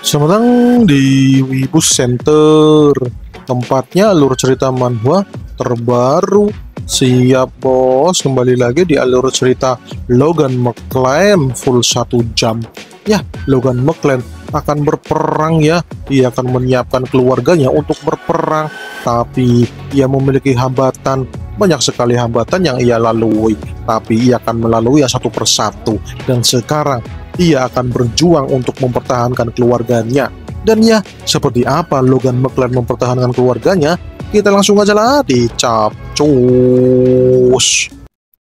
Selamat datang di Wibus Center Tempatnya alur cerita manhwa terbaru Siap bos, kembali lagi di alur cerita Logan McLean full 1 jam Ya, Logan McLean akan berperang ya Ia akan menyiapkan keluarganya untuk berperang Tapi ia memiliki hambatan banyak sekali hambatan yang ia lalui tapi ia akan melalui satu persatu dan sekarang ia akan berjuang untuk mempertahankan keluarganya. Dan ya, seperti apa Logan McLean mempertahankan keluarganya, kita langsung aja lah di cus.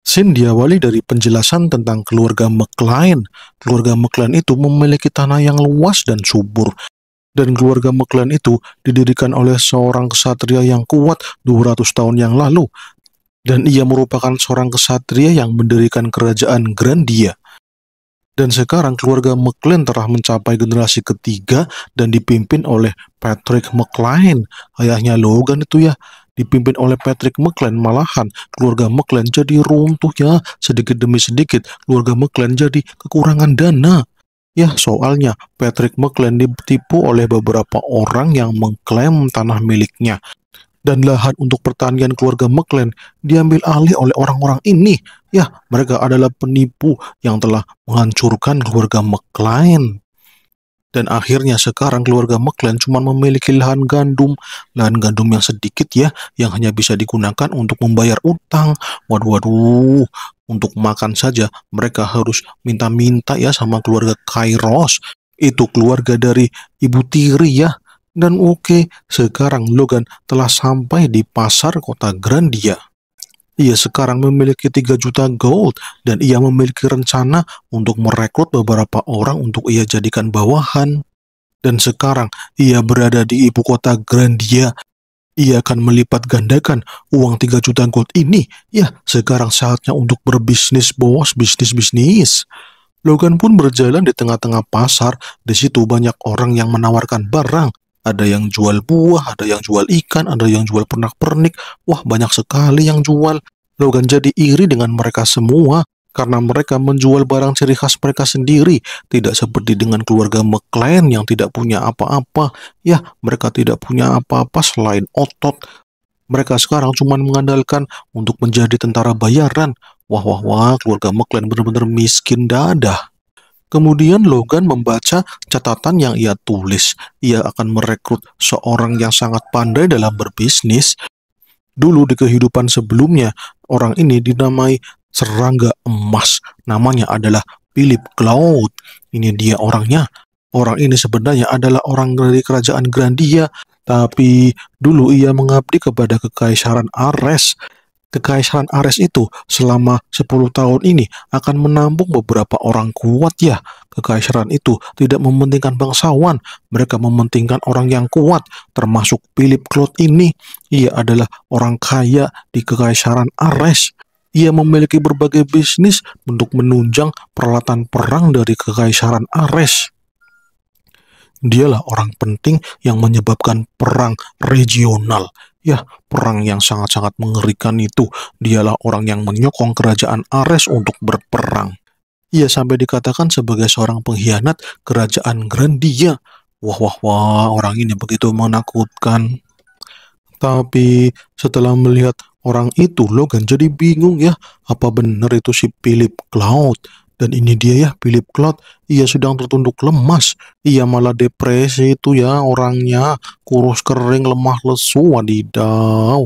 Scene diawali dari penjelasan tentang keluarga McLean. Keluarga McLean itu memiliki tanah yang luas dan subur. Dan keluarga McLean itu didirikan oleh seorang kesatria yang kuat 200 tahun yang lalu. Dan ia merupakan seorang kesatria yang mendirikan kerajaan Grandia. Dan sekarang keluarga McLean telah mencapai generasi ketiga dan dipimpin oleh Patrick McLean. Ayahnya Logan itu ya, dipimpin oleh Patrick McLean malahan keluarga McLean jadi runtuh ya sedikit demi sedikit keluarga McLean jadi kekurangan dana ya soalnya Patrick McLean ditipu oleh beberapa orang yang mengklaim tanah miliknya dan lahan untuk pertanian keluarga McLean diambil alih oleh orang-orang ini. Ya, mereka adalah penipu yang telah menghancurkan keluarga McLean. Dan akhirnya sekarang keluarga McLean cuma memiliki lahan gandum, lahan gandum yang sedikit ya, yang hanya bisa digunakan untuk membayar utang. Waduh, waduh, untuk makan saja mereka harus minta-minta ya sama keluarga Kairos. Itu keluarga dari ibu tiri ya, dan oke, sekarang Logan telah sampai di pasar kota Grandia. Ia sekarang memiliki 3 juta gold dan ia memiliki rencana untuk merekrut beberapa orang untuk ia jadikan bawahan. Dan sekarang ia berada di ibu kota Grandia. Ia akan melipat gandakan uang 3 juta gold ini. Ya, sekarang saatnya untuk berbisnis bos, bisnis-bisnis. Logan pun berjalan di tengah-tengah pasar. Di situ banyak orang yang menawarkan barang ada yang jual buah, ada yang jual ikan, ada yang jual pernak-pernik. Wah, banyak sekali yang jual. Logan jadi iri dengan mereka semua karena mereka menjual barang ciri khas mereka sendiri, tidak seperti dengan keluarga McLean yang tidak punya apa-apa. Ya, mereka tidak punya apa-apa selain otot. Mereka sekarang cuma mengandalkan untuk menjadi tentara bayaran. Wah, wah, wah, keluarga McLean benar-benar miskin dadah. Kemudian Logan membaca catatan yang ia tulis. Ia akan merekrut seorang yang sangat pandai dalam berbisnis. Dulu di kehidupan sebelumnya, orang ini dinamai serangga emas. Namanya adalah Philip Cloud. Ini dia orangnya. Orang ini sebenarnya adalah orang dari kerajaan Grandia, tapi dulu ia mengabdi kepada kekaisaran Ares. Kekaisaran Ares itu selama 10 tahun ini akan menampung beberapa orang kuat ya. Kekaisaran itu tidak mementingkan bangsawan, mereka mementingkan orang yang kuat, termasuk Philip Claude ini. Ia adalah orang kaya di Kekaisaran Ares. Ia memiliki berbagai bisnis untuk menunjang peralatan perang dari Kekaisaran Ares. Dialah orang penting yang menyebabkan perang regional Ya, perang yang sangat-sangat mengerikan itu. Dialah orang yang menyokong kerajaan Ares untuk berperang. Ia sampai dikatakan sebagai seorang pengkhianat kerajaan Grandia. Wah, wah, wah, orang ini begitu menakutkan. Tapi setelah melihat orang itu, Logan jadi bingung ya, apa benar itu si Philip Cloud dan ini dia ya, Philip Cloud. Ia sedang tertunduk lemas. Ia malah depresi itu ya orangnya. Kurus kering, lemah lesu, wadidaw.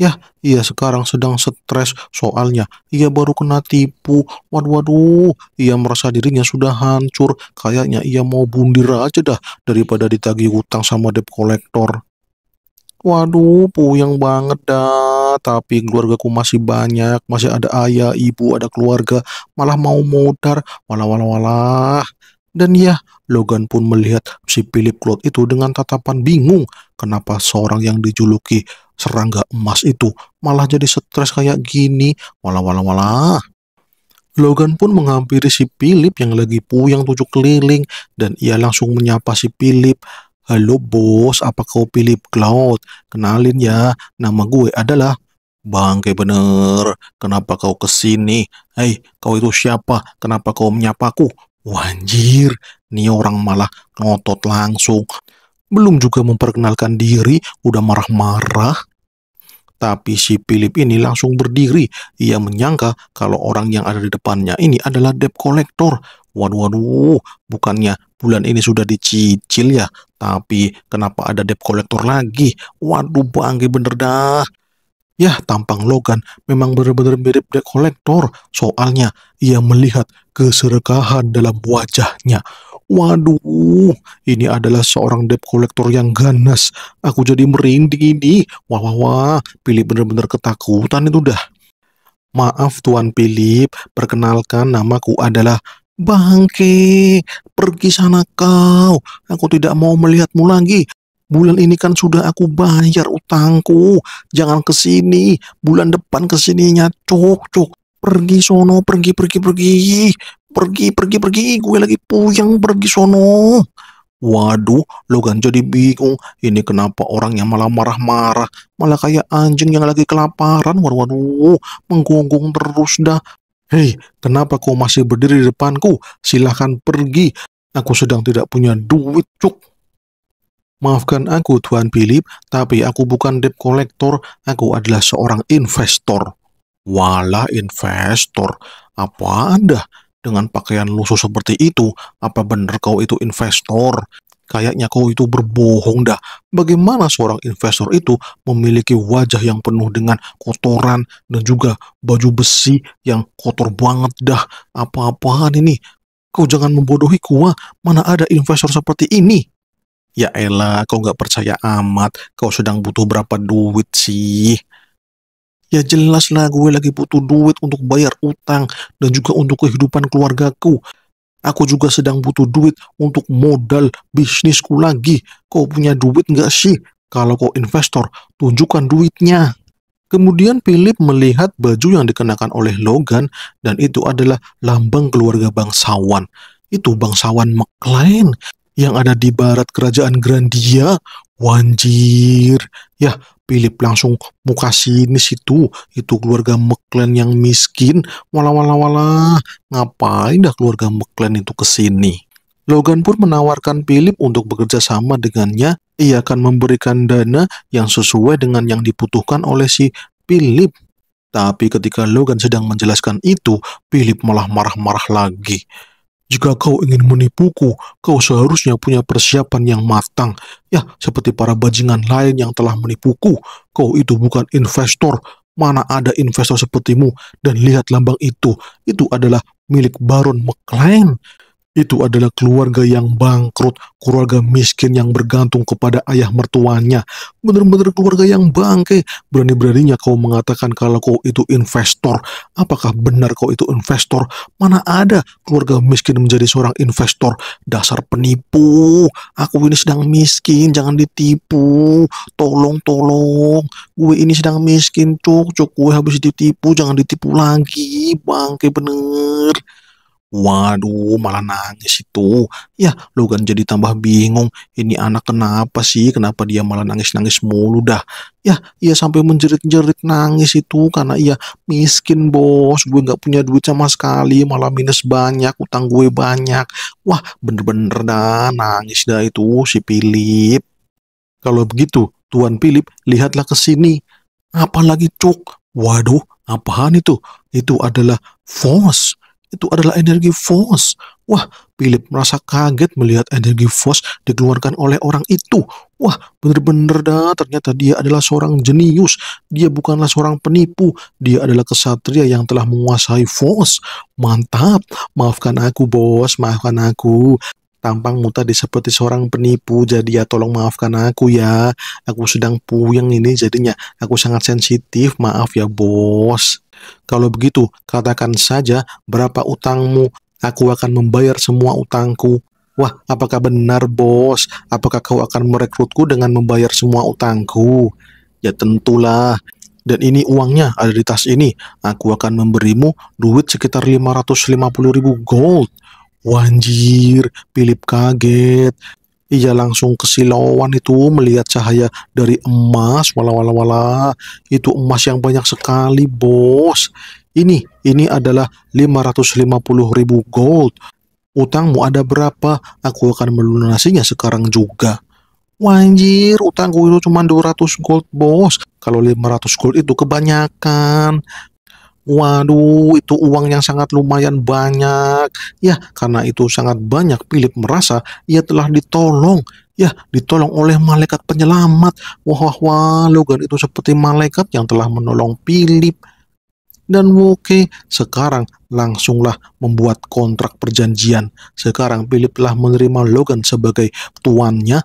Ya, ia sekarang sedang stres soalnya. Ia baru kena tipu. Waduh, waduh. Ia merasa dirinya sudah hancur. Kayaknya ia mau bundir aja dah daripada ditagih utang sama debt collector. Waduh, puyeng banget dah. Tapi keluargaku masih banyak, masih ada ayah, ibu, ada keluarga. Malah mau mutar, walah walah walah. Dan ya, Logan pun melihat si Philip Cloud itu dengan tatapan bingung. Kenapa seorang yang dijuluki serangga emas itu malah jadi stres kayak gini, walah walah walah. Logan pun menghampiri si Philip yang lagi puyang tujuh keliling dan ia langsung menyapa si Philip. Halo bos, apa kau Philip Cloud? Kenalin ya, nama gue adalah Bangke bener, kenapa kau kesini? Hei, kau itu siapa? Kenapa kau menyapaku? Wanjir, nih orang malah ngotot langsung. Belum juga memperkenalkan diri, udah marah-marah. Tapi si Philip ini langsung berdiri. Ia menyangka kalau orang yang ada di depannya ini adalah debt collector. Waduh, waduh, bukannya bulan ini sudah dicicil ya, tapi kenapa ada debt collector lagi? Waduh bangke bener dah. Yah, tampang Logan memang benar-benar mirip debt collector. Soalnya ia melihat keserakahan dalam wajahnya. Waduh, ini adalah seorang debt collector yang ganas. Aku jadi merinding ini. Wah, wah, wah. Philip benar-benar ketakutan itu dah. Maaf Tuan Philip, perkenalkan namaku adalah Bangke, pergi sana kau. Aku tidak mau melihatmu lagi. Bulan ini kan sudah aku bayar utangku. Jangan ke sini. Bulan depan ke sininya. Cok, cok. Pergi sono, pergi, pergi, pergi. Pergi, pergi, pergi. Gue lagi puyeng, pergi sono. Waduh, Logan jadi bingung. Ini kenapa orang yang malah marah-marah? Malah kayak anjing yang lagi kelaparan. Waduh, waduh. Menggonggong terus dah. Hei, kenapa kau masih berdiri di depanku? Silahkan pergi. Aku sedang tidak punya duit, cuk. Maafkan aku, Tuan Philip, tapi aku bukan debt collector. Aku adalah seorang investor. Walah investor, apa Anda? Dengan pakaian lusuh seperti itu, apa benar kau itu investor? Kayaknya kau itu berbohong dah. Bagaimana seorang investor itu memiliki wajah yang penuh dengan kotoran dan juga baju besi yang kotor banget dah. Apa-apaan ini? Kau jangan membodohi kuah. Mana ada investor seperti ini? Ya elah, kau gak percaya amat. Kau sedang butuh berapa duit sih? Ya jelas lah gue lagi butuh duit untuk bayar utang dan juga untuk kehidupan keluargaku. Aku juga sedang butuh duit untuk modal bisnisku lagi. Kau punya duit nggak sih? Kalau kau investor, tunjukkan duitnya. Kemudian Philip melihat baju yang dikenakan oleh Logan dan itu adalah lambang keluarga bangsawan. Itu bangsawan McLean yang ada di barat kerajaan Grandia. Wanjir, ya Philip langsung muka sinis itu, itu keluarga McLean yang miskin, wala wala wala, ngapain dah keluarga McLean itu kesini? Logan pun menawarkan Philip untuk bekerja sama dengannya, ia akan memberikan dana yang sesuai dengan yang dibutuhkan oleh si Philip. Tapi ketika Logan sedang menjelaskan itu, Philip malah marah-marah lagi. Jika kau ingin menipuku, kau seharusnya punya persiapan yang matang. Ya, seperti para bajingan lain yang telah menipuku, kau itu bukan investor. Mana ada investor sepertimu? Dan lihat lambang itu, itu adalah milik Baron McLean itu adalah keluarga yang bangkrut, keluarga miskin yang bergantung kepada ayah mertuanya. Benar-benar keluarga yang bangke. Berani-beraninya kau mengatakan kalau kau itu investor. Apakah benar kau itu investor? Mana ada keluarga miskin menjadi seorang investor? Dasar penipu. Aku ini sedang miskin, jangan ditipu. Tolong, tolong. Gue ini sedang miskin, cuk. Cuk, gue habis ditipu, jangan ditipu lagi. Bangke bener. Waduh, malah nangis itu. Ya, lu kan jadi tambah bingung. Ini anak kenapa sih? Kenapa dia malah nangis-nangis mulu dah? Ya, ia sampai menjerit-jerit nangis itu karena ia miskin bos. Gue nggak punya duit sama sekali, malah minus banyak, utang gue banyak. Wah, bener-bener dah nangis dah itu si Philip. Kalau begitu, Tuan Philip, lihatlah ke sini. Apalagi cuk. Waduh, apaan itu? Itu adalah force itu adalah energi force. Wah, Philip merasa kaget melihat energi force dikeluarkan oleh orang itu. Wah, bener-bener dah, ternyata dia adalah seorang jenius. Dia bukanlah seorang penipu. Dia adalah kesatria yang telah menguasai force. Mantap, maafkan aku bos, maafkan aku. Tampang muta seperti seorang penipu, jadi ya tolong maafkan aku ya. Aku sedang puyeng ini jadinya. Aku sangat sensitif, maaf ya bos. Kalau begitu, katakan saja berapa utangmu, aku akan membayar semua utangku. Wah, apakah benar bos? Apakah kau akan merekrutku dengan membayar semua utangku? Ya tentulah. Dan ini uangnya ada di tas ini. Aku akan memberimu duit sekitar 550 ribu gold. Wanjir, Philip kaget. Ia langsung ke kesilauan itu melihat cahaya dari emas. Wala wala wala. Itu emas yang banyak sekali, Bos. Ini ini adalah 550 ribu gold. Utangmu ada berapa? Aku akan melunasinya sekarang juga. Wanjir, utangku itu cuma 200 gold, Bos. Kalau 500 gold itu kebanyakan. Waduh, itu uang yang sangat lumayan banyak. Ya, karena itu sangat banyak Philip merasa ia telah ditolong. Ya, ditolong oleh malaikat penyelamat. Wah, wah, wah, Logan itu seperti malaikat yang telah menolong Philip. Dan oke, sekarang langsunglah membuat kontrak perjanjian. Sekarang Philip telah menerima Logan sebagai tuannya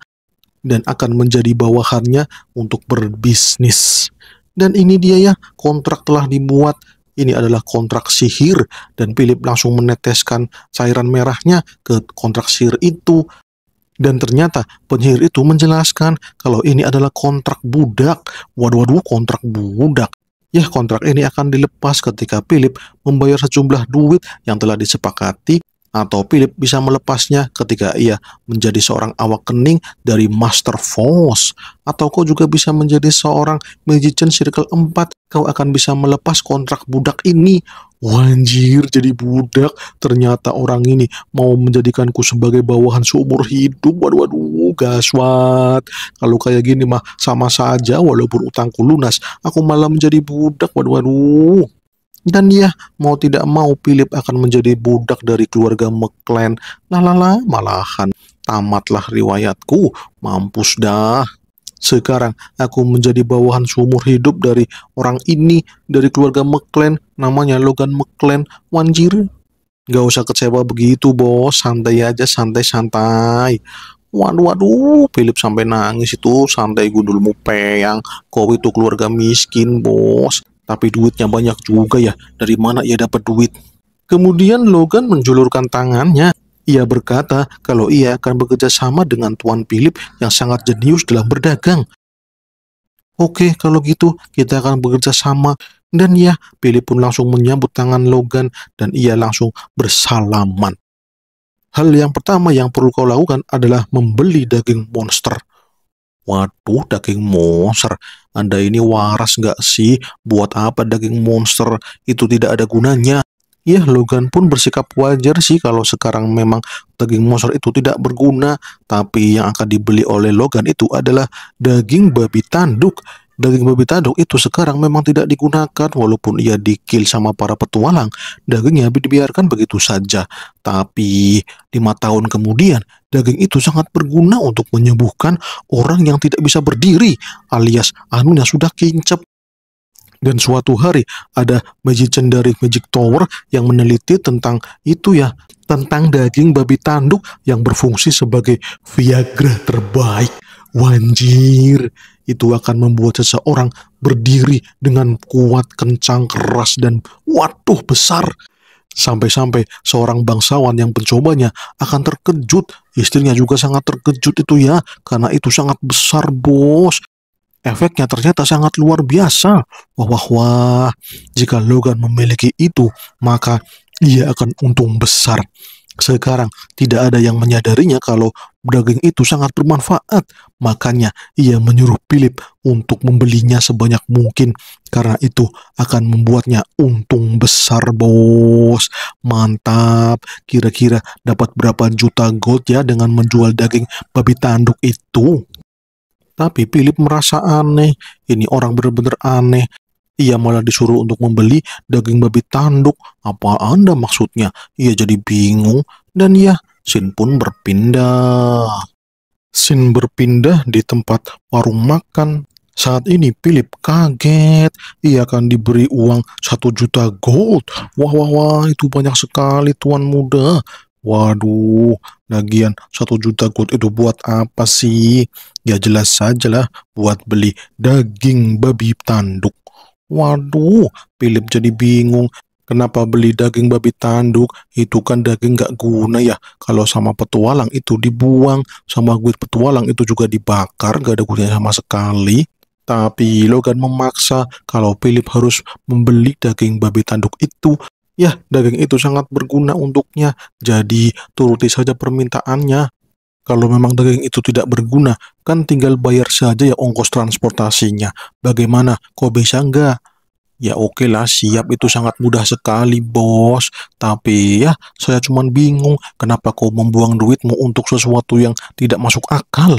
dan akan menjadi bawahannya untuk berbisnis. Dan ini dia ya, kontrak telah dibuat ini adalah kontrak sihir dan Philip langsung meneteskan cairan merahnya ke kontrak sihir itu dan ternyata penyihir itu menjelaskan kalau ini adalah kontrak budak. Waduh, waduh, kontrak budak. Ya, kontrak ini akan dilepas ketika Philip membayar sejumlah duit yang telah disepakati atau Philip bisa melepasnya ketika ia menjadi seorang awak kening dari Master Force atau kau juga bisa menjadi seorang magician circle 4 kau akan bisa melepas kontrak budak ini Wanjir jadi budak ternyata orang ini mau menjadikanku sebagai bawahan seumur hidup waduh waduh gaswat kalau kayak gini mah sama saja walaupun utangku lunas aku malah menjadi budak waduh waduh dan ya, mau tidak mau Philip akan menjadi budak dari keluarga McLean. Lalala, malahan tamatlah riwayatku. Mampus dah. Sekarang aku menjadi bawahan seumur hidup dari orang ini, dari keluarga McLean, namanya Logan McLean. wanjir. Gak usah kecewa begitu bos, santai aja, santai-santai. Waduh, waduh, Philip sampai nangis itu, santai gundul peyang. kau itu keluarga miskin bos. Tapi duitnya banyak juga ya, dari mana ia dapat duit? Kemudian Logan menjulurkan tangannya. Ia berkata kalau ia akan bekerja sama dengan Tuan Philip yang sangat jenius dalam berdagang. Oke, kalau gitu kita akan bekerja sama. Dan ya, Philip pun langsung menyambut tangan Logan dan ia langsung bersalaman. Hal yang pertama yang perlu kau lakukan adalah membeli daging monster. Waduh, daging monster. Anda ini waras nggak sih? Buat apa daging monster? Itu tidak ada gunanya. Ya, Logan pun bersikap wajar sih kalau sekarang memang daging monster itu tidak berguna. Tapi yang akan dibeli oleh Logan itu adalah daging babi tanduk Daging babi tanduk itu sekarang memang tidak digunakan walaupun ia dikil sama para petualang. Dagingnya dibiarkan begitu saja. Tapi lima tahun kemudian, daging itu sangat berguna untuk menyembuhkan orang yang tidak bisa berdiri alias anunya sudah kincep. Dan suatu hari ada magician dari Magic Tower yang meneliti tentang itu ya, tentang daging babi tanduk yang berfungsi sebagai Viagra terbaik. Wanjir, itu akan membuat seseorang berdiri dengan kuat, kencang, keras, dan waduh besar. Sampai-sampai seorang bangsawan yang pencobanya akan terkejut. Istrinya juga sangat terkejut itu ya, karena itu sangat besar bos. Efeknya ternyata sangat luar biasa. Wah, wah, wah. Jika Logan memiliki itu, maka ia akan untung besar. Sekarang tidak ada yang menyadarinya kalau daging itu sangat bermanfaat. Makanya ia menyuruh Philip untuk membelinya sebanyak mungkin karena itu akan membuatnya untung besar, Bos. Mantap. Kira-kira dapat berapa juta gold ya dengan menjual daging babi tanduk itu? Tapi Philip merasa aneh. Ini orang benar-benar aneh. Ia malah disuruh untuk membeli daging babi tanduk. Apa Anda maksudnya? Ia jadi bingung dan ya, Sin pun berpindah. Sin berpindah di tempat warung makan. Saat ini Philip kaget, ia akan diberi uang satu juta gold. Wah wah wah, itu banyak sekali tuan muda. Waduh, lagian satu juta gold itu buat apa sih? Ya jelas sajalah buat beli daging babi tanduk. Waduh, Philip jadi bingung. Kenapa beli daging babi tanduk? Itu kan daging gak guna ya. Kalau sama petualang itu dibuang, sama gue petualang itu juga dibakar, gak ada gunanya sama sekali. Tapi Logan memaksa kalau Philip harus membeli daging babi tanduk itu. Ya, daging itu sangat berguna untuknya, jadi turuti saja permintaannya. Kalau memang daging itu tidak berguna, kan tinggal bayar saja ya ongkos transportasinya. Bagaimana? Kok bisa enggak? Ya oke lah, siap itu sangat mudah sekali bos. Tapi ya, saya cuma bingung kenapa kau membuang duitmu untuk sesuatu yang tidak masuk akal.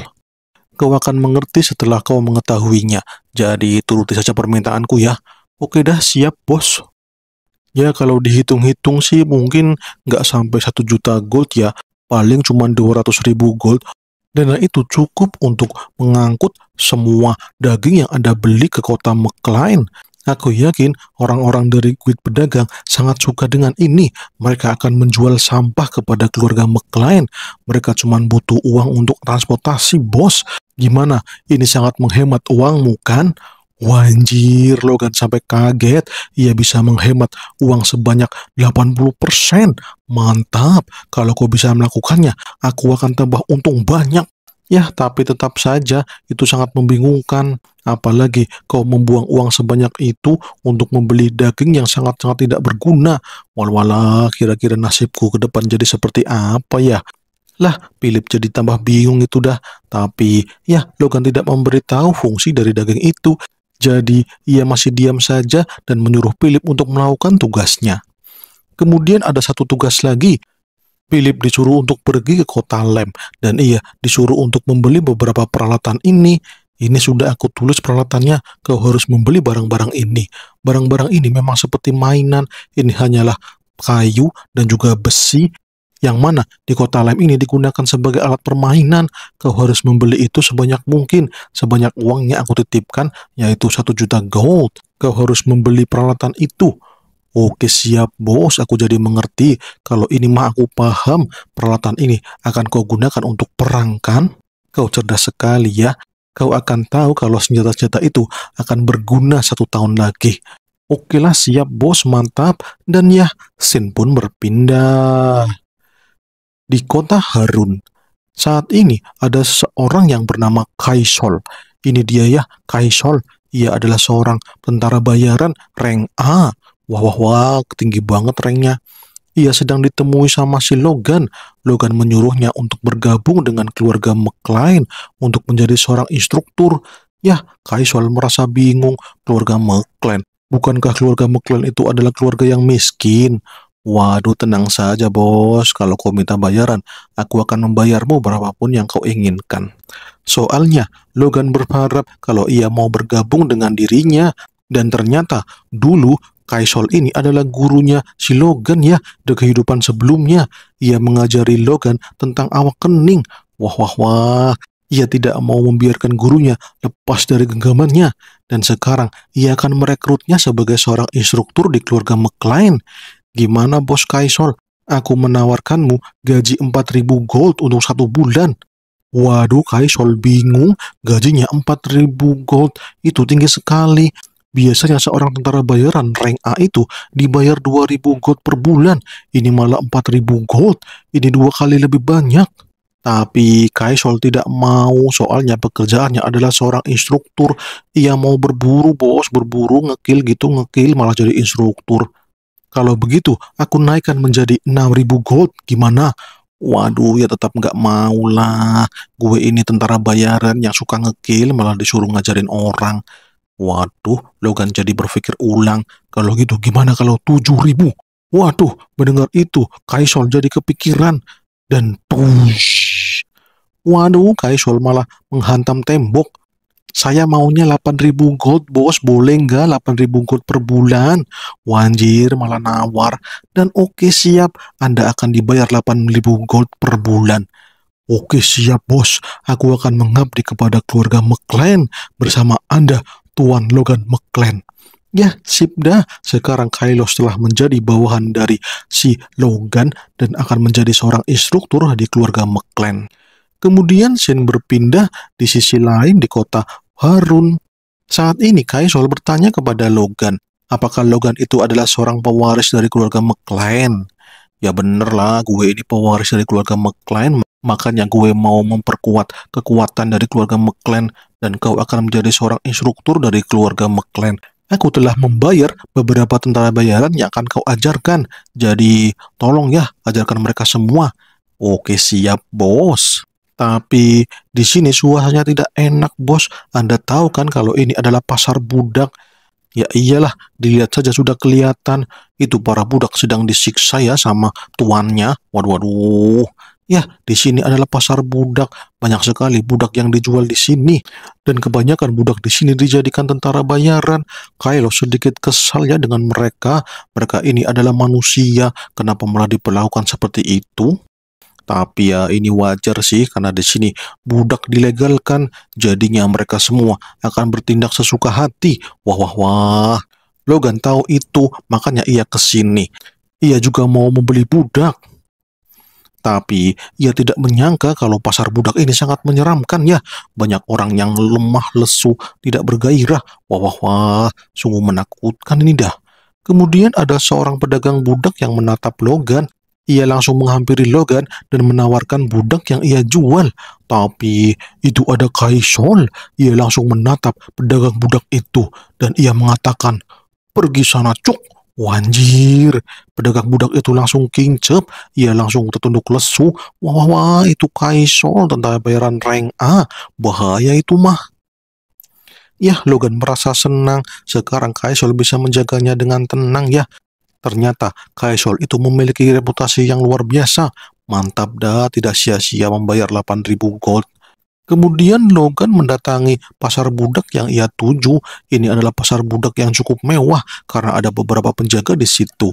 Kau akan mengerti setelah kau mengetahuinya. Jadi turuti saja permintaanku ya. Oke dah, siap bos. Ya kalau dihitung-hitung sih mungkin nggak sampai satu juta gold ya paling cuma 200 ribu gold dan itu cukup untuk mengangkut semua daging yang Anda beli ke kota McLean. Aku yakin orang-orang dari kuit pedagang sangat suka dengan ini. Mereka akan menjual sampah kepada keluarga McLean. Mereka cuma butuh uang untuk transportasi, bos. Gimana? Ini sangat menghemat uangmu, kan? Wanjir loh Logan sampai kaget. Ia bisa menghemat uang sebanyak 80%. Mantap, kalau kau bisa melakukannya, aku akan tambah untung banyak. Ya, tapi tetap saja itu sangat membingungkan. Apalagi kau membuang uang sebanyak itu untuk membeli daging yang sangat-sangat tidak berguna. Walwala, kira-kira nasibku ke depan jadi seperti apa ya? Lah, Philip jadi tambah bingung itu dah. Tapi, ya, Logan tidak memberitahu fungsi dari daging itu. Jadi, ia masih diam saja dan menyuruh Philip untuk melakukan tugasnya. Kemudian ada satu tugas lagi. Philip disuruh untuk pergi ke kota Lem dan ia disuruh untuk membeli beberapa peralatan ini. Ini sudah aku tulis peralatannya, kau harus membeli barang-barang ini. Barang-barang ini memang seperti mainan, ini hanyalah kayu dan juga besi yang mana di kota lem ini digunakan sebagai alat permainan. Kau harus membeli itu sebanyak mungkin, sebanyak uangnya aku titipkan, yaitu satu juta gold. Kau harus membeli peralatan itu. Oke siap bos, aku jadi mengerti. Kalau ini mah aku paham, peralatan ini akan kau gunakan untuk perang kan? Kau cerdas sekali ya. Kau akan tahu kalau senjata-senjata itu akan berguna satu tahun lagi. Oke lah siap bos, mantap. Dan ya, Sin pun berpindah di kota Harun. Saat ini ada seorang yang bernama Kaisol. Ini dia ya, Kaisol. Ia adalah seorang tentara bayaran rank A. Wah, wah, wah, tinggi banget ranknya. Ia sedang ditemui sama si Logan. Logan menyuruhnya untuk bergabung dengan keluarga McLean untuk menjadi seorang instruktur. Ya, Kaisol merasa bingung keluarga McLean. Bukankah keluarga McLean itu adalah keluarga yang miskin? Waduh, tenang saja bos. Kalau kau minta bayaran, aku akan membayarmu berapapun yang kau inginkan. Soalnya, Logan berharap kalau ia mau bergabung dengan dirinya. Dan ternyata, dulu Kaisol ini adalah gurunya si Logan ya, di kehidupan sebelumnya. Ia mengajari Logan tentang awak kening. Wah, wah, wah. Ia tidak mau membiarkan gurunya lepas dari genggamannya, dan sekarang ia akan merekrutnya sebagai seorang instruktur di keluarga McLean. Gimana bos Kaisol? Aku menawarkanmu gaji 4000 gold untuk satu bulan. Waduh Kaisol bingung, gajinya 4000 gold itu tinggi sekali. Biasanya seorang tentara bayaran rank A itu dibayar 2000 gold per bulan. Ini malah 4000 gold, ini dua kali lebih banyak. Tapi Kaisol tidak mau soalnya pekerjaannya adalah seorang instruktur. Ia mau berburu bos, berburu, ngekil gitu, ngekil malah jadi instruktur. Kalau begitu, aku naikkan menjadi 6000 gold. Gimana? Waduh, ya tetap nggak mau lah. Gue ini tentara bayaran yang suka ngekill malah disuruh ngajarin orang. Waduh, lo Logan jadi berpikir ulang. Kalau gitu gimana kalau 7000? Waduh, mendengar itu, Kaisol jadi kepikiran. Dan push. Waduh, Kaisol malah menghantam tembok. Saya maunya 8000 gold, bos. Boleh nggak 8000 gold per bulan? Wanjir, malah nawar. Dan oke, okay, siap. Anda akan dibayar 8000 gold per bulan. Oke, okay, siap, bos. Aku akan mengabdi kepada keluarga McLean bersama Anda, Tuan Logan McLean. Ya, sip dah. Sekarang Kylo telah menjadi bawahan dari si Logan dan akan menjadi seorang instruktur di keluarga McLean. Kemudian Shane berpindah di sisi lain di kota Harun. Saat ini Kai selalu bertanya kepada Logan, apakah Logan itu adalah seorang pewaris dari keluarga McLean? Ya bener lah, gue ini pewaris dari keluarga McLean, makanya gue mau memperkuat kekuatan dari keluarga McLean dan kau akan menjadi seorang instruktur dari keluarga McLean. Aku telah membayar beberapa tentara bayaran yang akan kau ajarkan, jadi tolong ya ajarkan mereka semua. Oke siap bos. Tapi di sini suasananya tidak enak, bos. Anda tahu kan kalau ini adalah pasar budak. Ya iyalah, dilihat saja sudah kelihatan. Itu para budak sedang disiksa ya sama tuannya. Waduh, waduh. Ya, di sini adalah pasar budak. Banyak sekali budak yang dijual di sini. Dan kebanyakan budak di sini dijadikan tentara bayaran. Kylo sedikit kesal ya dengan mereka. Mereka ini adalah manusia. Kenapa malah diperlakukan seperti itu? Tapi ya ini wajar sih karena di sini budak dilegalkan, jadinya mereka semua akan bertindak sesuka hati. Wah wah wah. Logan tahu itu, makanya ia ke sini. Ia juga mau membeli budak. Tapi ia tidak menyangka kalau pasar budak ini sangat menyeramkan ya. Banyak orang yang lemah, lesu, tidak bergairah. Wah, wah, wah, sungguh menakutkan ini dah. Kemudian ada seorang pedagang budak yang menatap Logan ia langsung menghampiri Logan dan menawarkan budak yang ia jual. Tapi itu ada Kaisol. Ia langsung menatap pedagang budak itu dan ia mengatakan, pergi sana cuk. Wanjir, pedagang budak itu langsung kincep, ia langsung tertunduk lesu. Wah, wah, wah itu Kaisol tentang bayaran rank A, bahaya itu mah. Yah, Logan merasa senang. Sekarang Kaisol bisa menjaganya dengan tenang ya. Ternyata Kaisol itu memiliki reputasi yang luar biasa. Mantap dah, tidak sia-sia membayar 8000 gold. Kemudian Logan mendatangi pasar budak yang ia tuju. Ini adalah pasar budak yang cukup mewah karena ada beberapa penjaga di situ.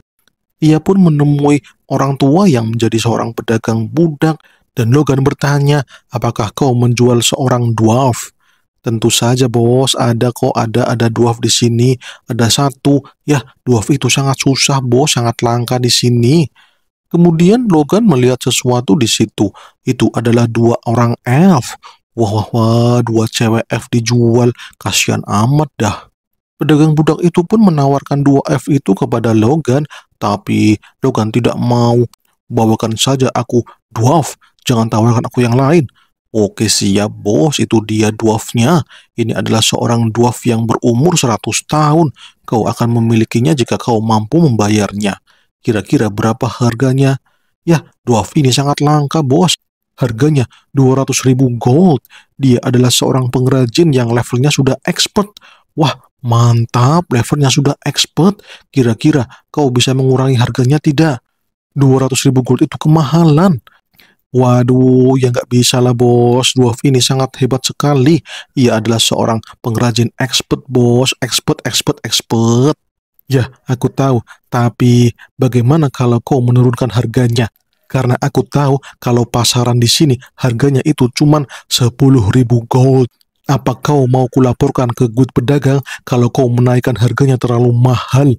Ia pun menemui orang tua yang menjadi seorang pedagang budak dan Logan bertanya, apakah kau menjual seorang dwarf? Tentu saja bos, ada kok, ada ada dwarf di sini, ada satu. Ya, dwarf itu sangat susah bos, sangat langka di sini. Kemudian Logan melihat sesuatu di situ. Itu adalah dua orang elf. Wah, wah, wah, dua cewek elf dijual. Kasihan amat dah. Pedagang budak itu pun menawarkan dua elf itu kepada Logan, tapi Logan tidak mau. Bawakan saja aku, dwarf. Jangan tawarkan aku yang lain. Oke siap bos, itu dia dwarfnya. Ini adalah seorang dwarf yang berumur 100 tahun. Kau akan memilikinya jika kau mampu membayarnya. Kira-kira berapa harganya? Ya, dwarf ini sangat langka bos. Harganya 200 ribu gold. Dia adalah seorang pengrajin yang levelnya sudah expert. Wah, mantap levelnya sudah expert. Kira-kira kau bisa mengurangi harganya tidak? 200 ribu gold itu kemahalan. Waduh, ya nggak bisa lah bos. Dwarf ini sangat hebat sekali. Ia adalah seorang pengrajin expert bos, expert, expert, expert. Ya, aku tahu. Tapi bagaimana kalau kau menurunkan harganya? Karena aku tahu kalau pasaran di sini harganya itu cuma ribu gold. Apa kau mau kulaporkan ke good pedagang kalau kau menaikkan harganya terlalu mahal?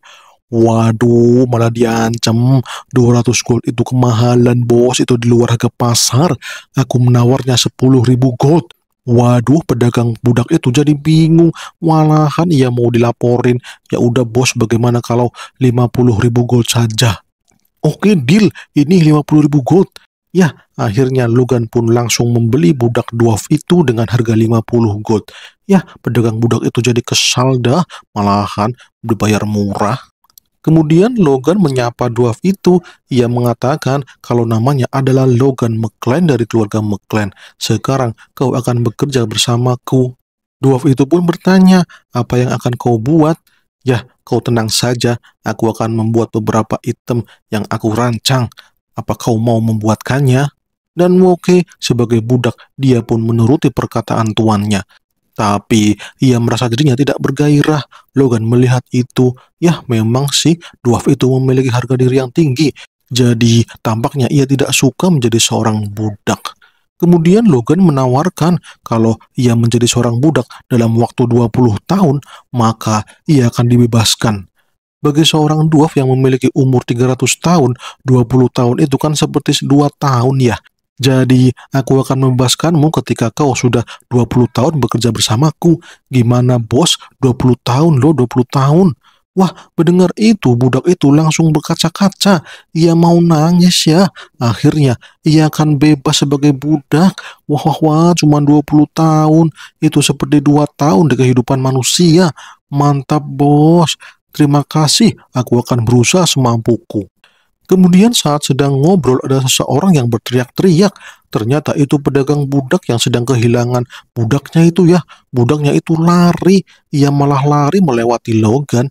Waduh, malah diancam. 200 gold itu kemahalan, bos. Itu di luar harga pasar. Aku menawarnya ribu gold. Waduh, pedagang budak itu jadi bingung. Walahan ia mau dilaporin. Ya udah bos, bagaimana kalau ribu gold saja? Oke, deal. Ini ribu gold. Ya, akhirnya Logan pun langsung membeli budak dwarf itu dengan harga 50 gold. Ya, pedagang budak itu jadi kesal dah. Malahan dibayar murah. Kemudian Logan menyapa dwarf itu. Ia mengatakan kalau namanya adalah Logan McLean dari keluarga McLean. Sekarang kau akan bekerja bersamaku. Dwarf itu pun bertanya, apa yang akan kau buat? Ya, kau tenang saja, aku akan membuat beberapa item yang aku rancang. Apa kau mau membuatkannya? Dan Woke sebagai budak, dia pun menuruti perkataan tuannya. Tapi ia merasa dirinya tidak bergairah. Logan melihat itu. Ya, memang sih Dwarf itu memiliki harga diri yang tinggi. Jadi, tampaknya ia tidak suka menjadi seorang budak. Kemudian Logan menawarkan kalau ia menjadi seorang budak dalam waktu 20 tahun, maka ia akan dibebaskan. Bagi seorang dwarf yang memiliki umur 300 tahun, 20 tahun itu kan seperti 2 tahun ya. Jadi aku akan membebaskanmu ketika kau sudah 20 tahun bekerja bersamaku. Gimana bos? 20 tahun loh, 20 tahun. Wah, mendengar itu, budak itu langsung berkaca-kaca. Ia mau nangis ya. Akhirnya, ia akan bebas sebagai budak. Wah, wah, wah, cuma 20 tahun. Itu seperti dua tahun di kehidupan manusia. Mantap, bos. Terima kasih, aku akan berusaha semampuku. Kemudian saat sedang ngobrol ada seseorang yang berteriak-teriak. Ternyata itu pedagang budak yang sedang kehilangan budaknya itu ya. Budaknya itu lari. Ia malah lari melewati Logan.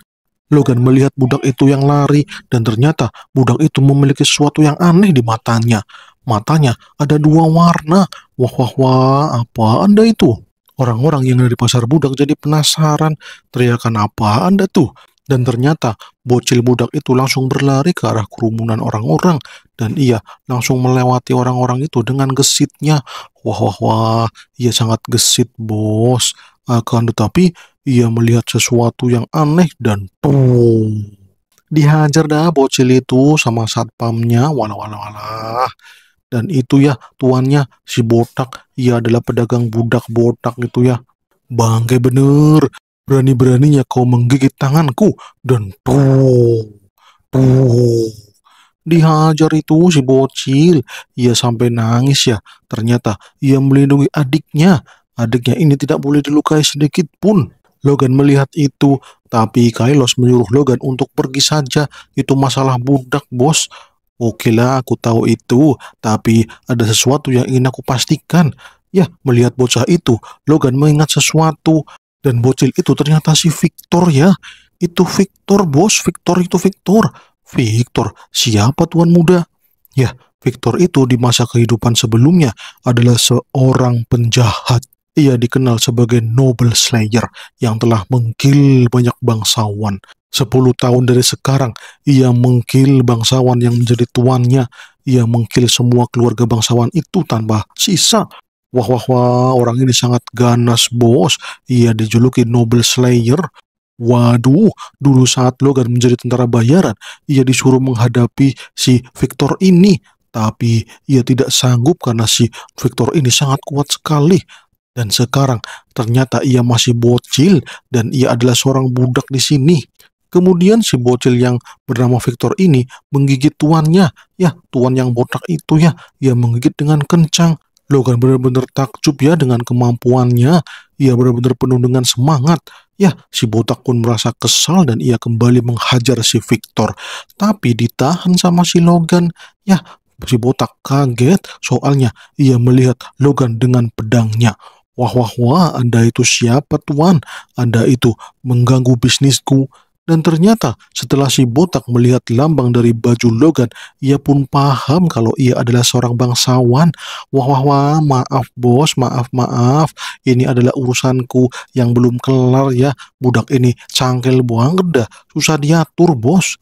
Logan melihat budak itu yang lari dan ternyata budak itu memiliki sesuatu yang aneh di matanya. Matanya ada dua warna. Wah wah wah, apa Anda itu? Orang-orang yang dari pasar budak jadi penasaran. Teriakan apa Anda tuh? Dan ternyata bocil budak itu langsung berlari ke arah kerumunan orang-orang dan ia langsung melewati orang-orang itu dengan gesitnya. Wah wah wah, ia sangat gesit bos. Akan tetapi ia melihat sesuatu yang aneh dan tuh dihajar dah bocil itu sama satpamnya walau walau walah dan itu ya tuannya si botak ia adalah pedagang budak botak itu ya bangke bener Berani-beraninya kau menggigit tanganku dan tuh, tuh. Dihajar itu si bocil. Ia sampai nangis ya. Ternyata ia melindungi adiknya. Adiknya ini tidak boleh dilukai sedikit pun. Logan melihat itu, tapi Kailos menyuruh Logan untuk pergi saja. Itu masalah budak, bos. Oke lah, aku tahu itu, tapi ada sesuatu yang ingin aku pastikan. Ya, melihat bocah itu, Logan mengingat sesuatu. Dan bocil itu ternyata si Victor ya. Itu Victor bos, Victor itu Victor. Victor, siapa tuan muda? Ya, Victor itu di masa kehidupan sebelumnya adalah seorang penjahat. Ia dikenal sebagai Noble Slayer yang telah mengkil banyak bangsawan. 10 tahun dari sekarang, ia mengkil bangsawan yang menjadi tuannya. Ia mengkil semua keluarga bangsawan itu tanpa sisa. Wah wah wah, orang ini sangat ganas bos. Ia dijuluki Nobel Slayer. Waduh, dulu saat Logan menjadi tentara bayaran, ia disuruh menghadapi si Victor ini. Tapi ia tidak sanggup karena si Victor ini sangat kuat sekali. Dan sekarang ternyata ia masih bocil dan ia adalah seorang budak di sini. Kemudian si bocil yang bernama Victor ini menggigit tuannya. Ya, tuan yang botak itu ya, ia menggigit dengan kencang. Logan benar-benar takjub ya dengan kemampuannya. Ia benar-benar penuh dengan semangat. Ya, si botak pun merasa kesal dan ia kembali menghajar si Victor. Tapi ditahan sama si Logan. Ya, si botak kaget soalnya ia melihat Logan dengan pedangnya. Wah, wah, wah, Anda itu siapa tuan? Anda itu mengganggu bisnisku. Dan ternyata setelah si botak melihat lambang dari baju Logan, ia pun paham kalau ia adalah seorang bangsawan. Wah wah wah, maaf bos, maaf maaf, ini adalah urusanku yang belum kelar ya. Budak ini cangkel buang dah, susah diatur bos.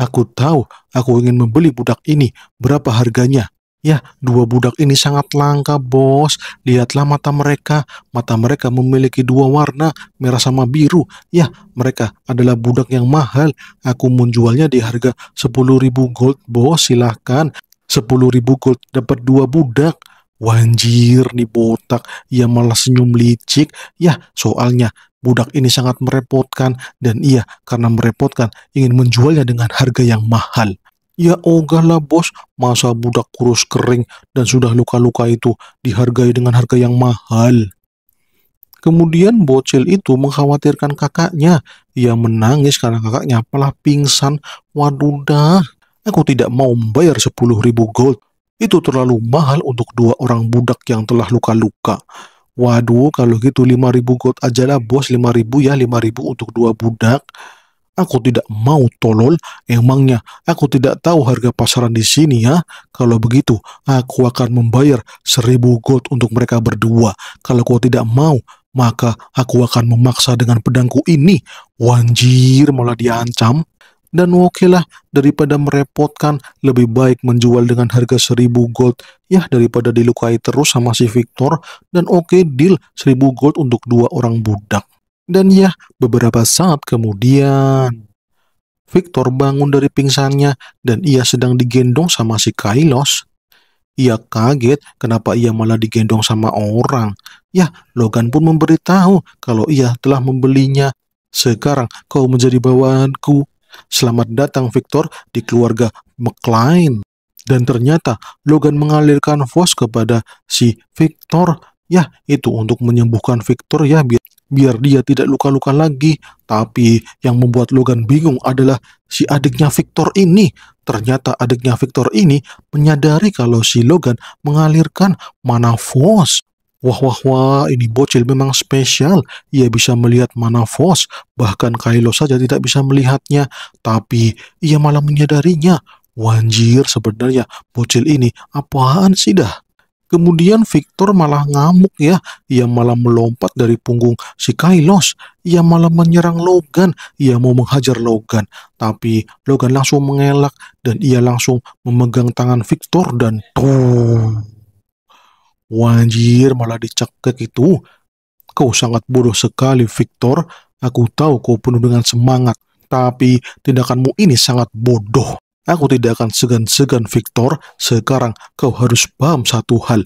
Aku tahu, aku ingin membeli budak ini. Berapa harganya? Ya, dua budak ini sangat langka, bos. Lihatlah mata mereka. Mata mereka memiliki dua warna, merah sama biru. Ya, mereka adalah budak yang mahal. Aku menjualnya di harga 10.000 gold, bos. Silahkan. 10.000 gold dapat dua budak. Wanjir nih botak, ia malah senyum licik. Ya, soalnya budak ini sangat merepotkan dan ia karena merepotkan ingin menjualnya dengan harga yang mahal. Ya ogah lah bos, masa budak kurus kering dan sudah luka-luka itu dihargai dengan harga yang mahal. Kemudian bocil itu mengkhawatirkan kakaknya. Ia menangis karena kakaknya malah pingsan. Waduh dah, aku tidak mau membayar 10 ribu gold. Itu terlalu mahal untuk dua orang budak yang telah luka-luka. Waduh, kalau gitu 5 ribu gold aja lah bos, 5 ribu ya, 5 ribu untuk dua budak. Aku tidak mau tolol, emangnya aku tidak tahu harga pasaran di sini ya. Kalau begitu, aku akan membayar seribu gold untuk mereka berdua. Kalau kau tidak mau, maka aku akan memaksa dengan pedangku ini. Wanjir malah diancam. Dan oke lah, daripada merepotkan, lebih baik menjual dengan harga seribu gold, ya daripada dilukai terus sama si Victor, dan oke okay deal seribu gold untuk dua orang budak. Dan ya, beberapa saat kemudian, Victor bangun dari pingsannya dan ia sedang digendong sama si Kailos. Ia kaget kenapa ia malah digendong sama orang. Ya, Logan pun memberitahu kalau ia telah membelinya. Sekarang kau menjadi bawaanku. Selamat datang Victor di keluarga McLean. Dan ternyata Logan mengalirkan force kepada si Victor. Ya, itu untuk menyembuhkan Victor ya biar biar dia tidak luka-luka lagi. Tapi yang membuat Logan bingung adalah si adiknya Victor ini. Ternyata adiknya Victor ini menyadari kalau si Logan mengalirkan mana force. Wah wah wah, ini bocil memang spesial. Ia bisa melihat mana force bahkan Kylo saja tidak bisa melihatnya. Tapi ia malah menyadarinya. Wanjir sebenarnya bocil ini apaan sih dah? Kemudian Victor malah ngamuk ya. Ia malah melompat dari punggung si Kylos. Ia malah menyerang Logan. Ia mau menghajar Logan. Tapi Logan langsung mengelak dan ia langsung memegang tangan Victor dan tuh. Wajir malah dicekek itu. Kau sangat bodoh sekali Victor. Aku tahu kau penuh dengan semangat. Tapi tindakanmu ini sangat bodoh. Aku tidak akan segan-segan, Victor. Sekarang kau harus paham satu hal.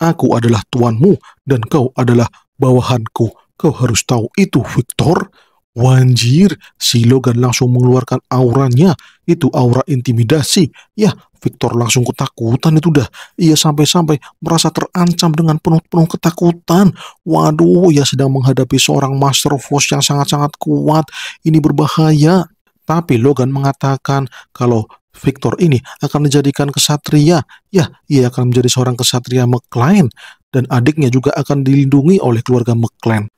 Aku adalah tuanmu dan kau adalah bawahanku. Kau harus tahu itu, Victor. Wanjir, si Logan langsung mengeluarkan auranya. Itu aura intimidasi. Ya, Victor langsung ketakutan itu dah. Ia sampai-sampai merasa terancam dengan penuh-penuh ketakutan. Waduh, ia sedang menghadapi seorang Master Force yang sangat-sangat kuat. Ini berbahaya. Tapi Logan mengatakan kalau Victor ini akan dijadikan kesatria. Ya, ia akan menjadi seorang kesatria McLean dan adiknya juga akan dilindungi oleh keluarga McLean.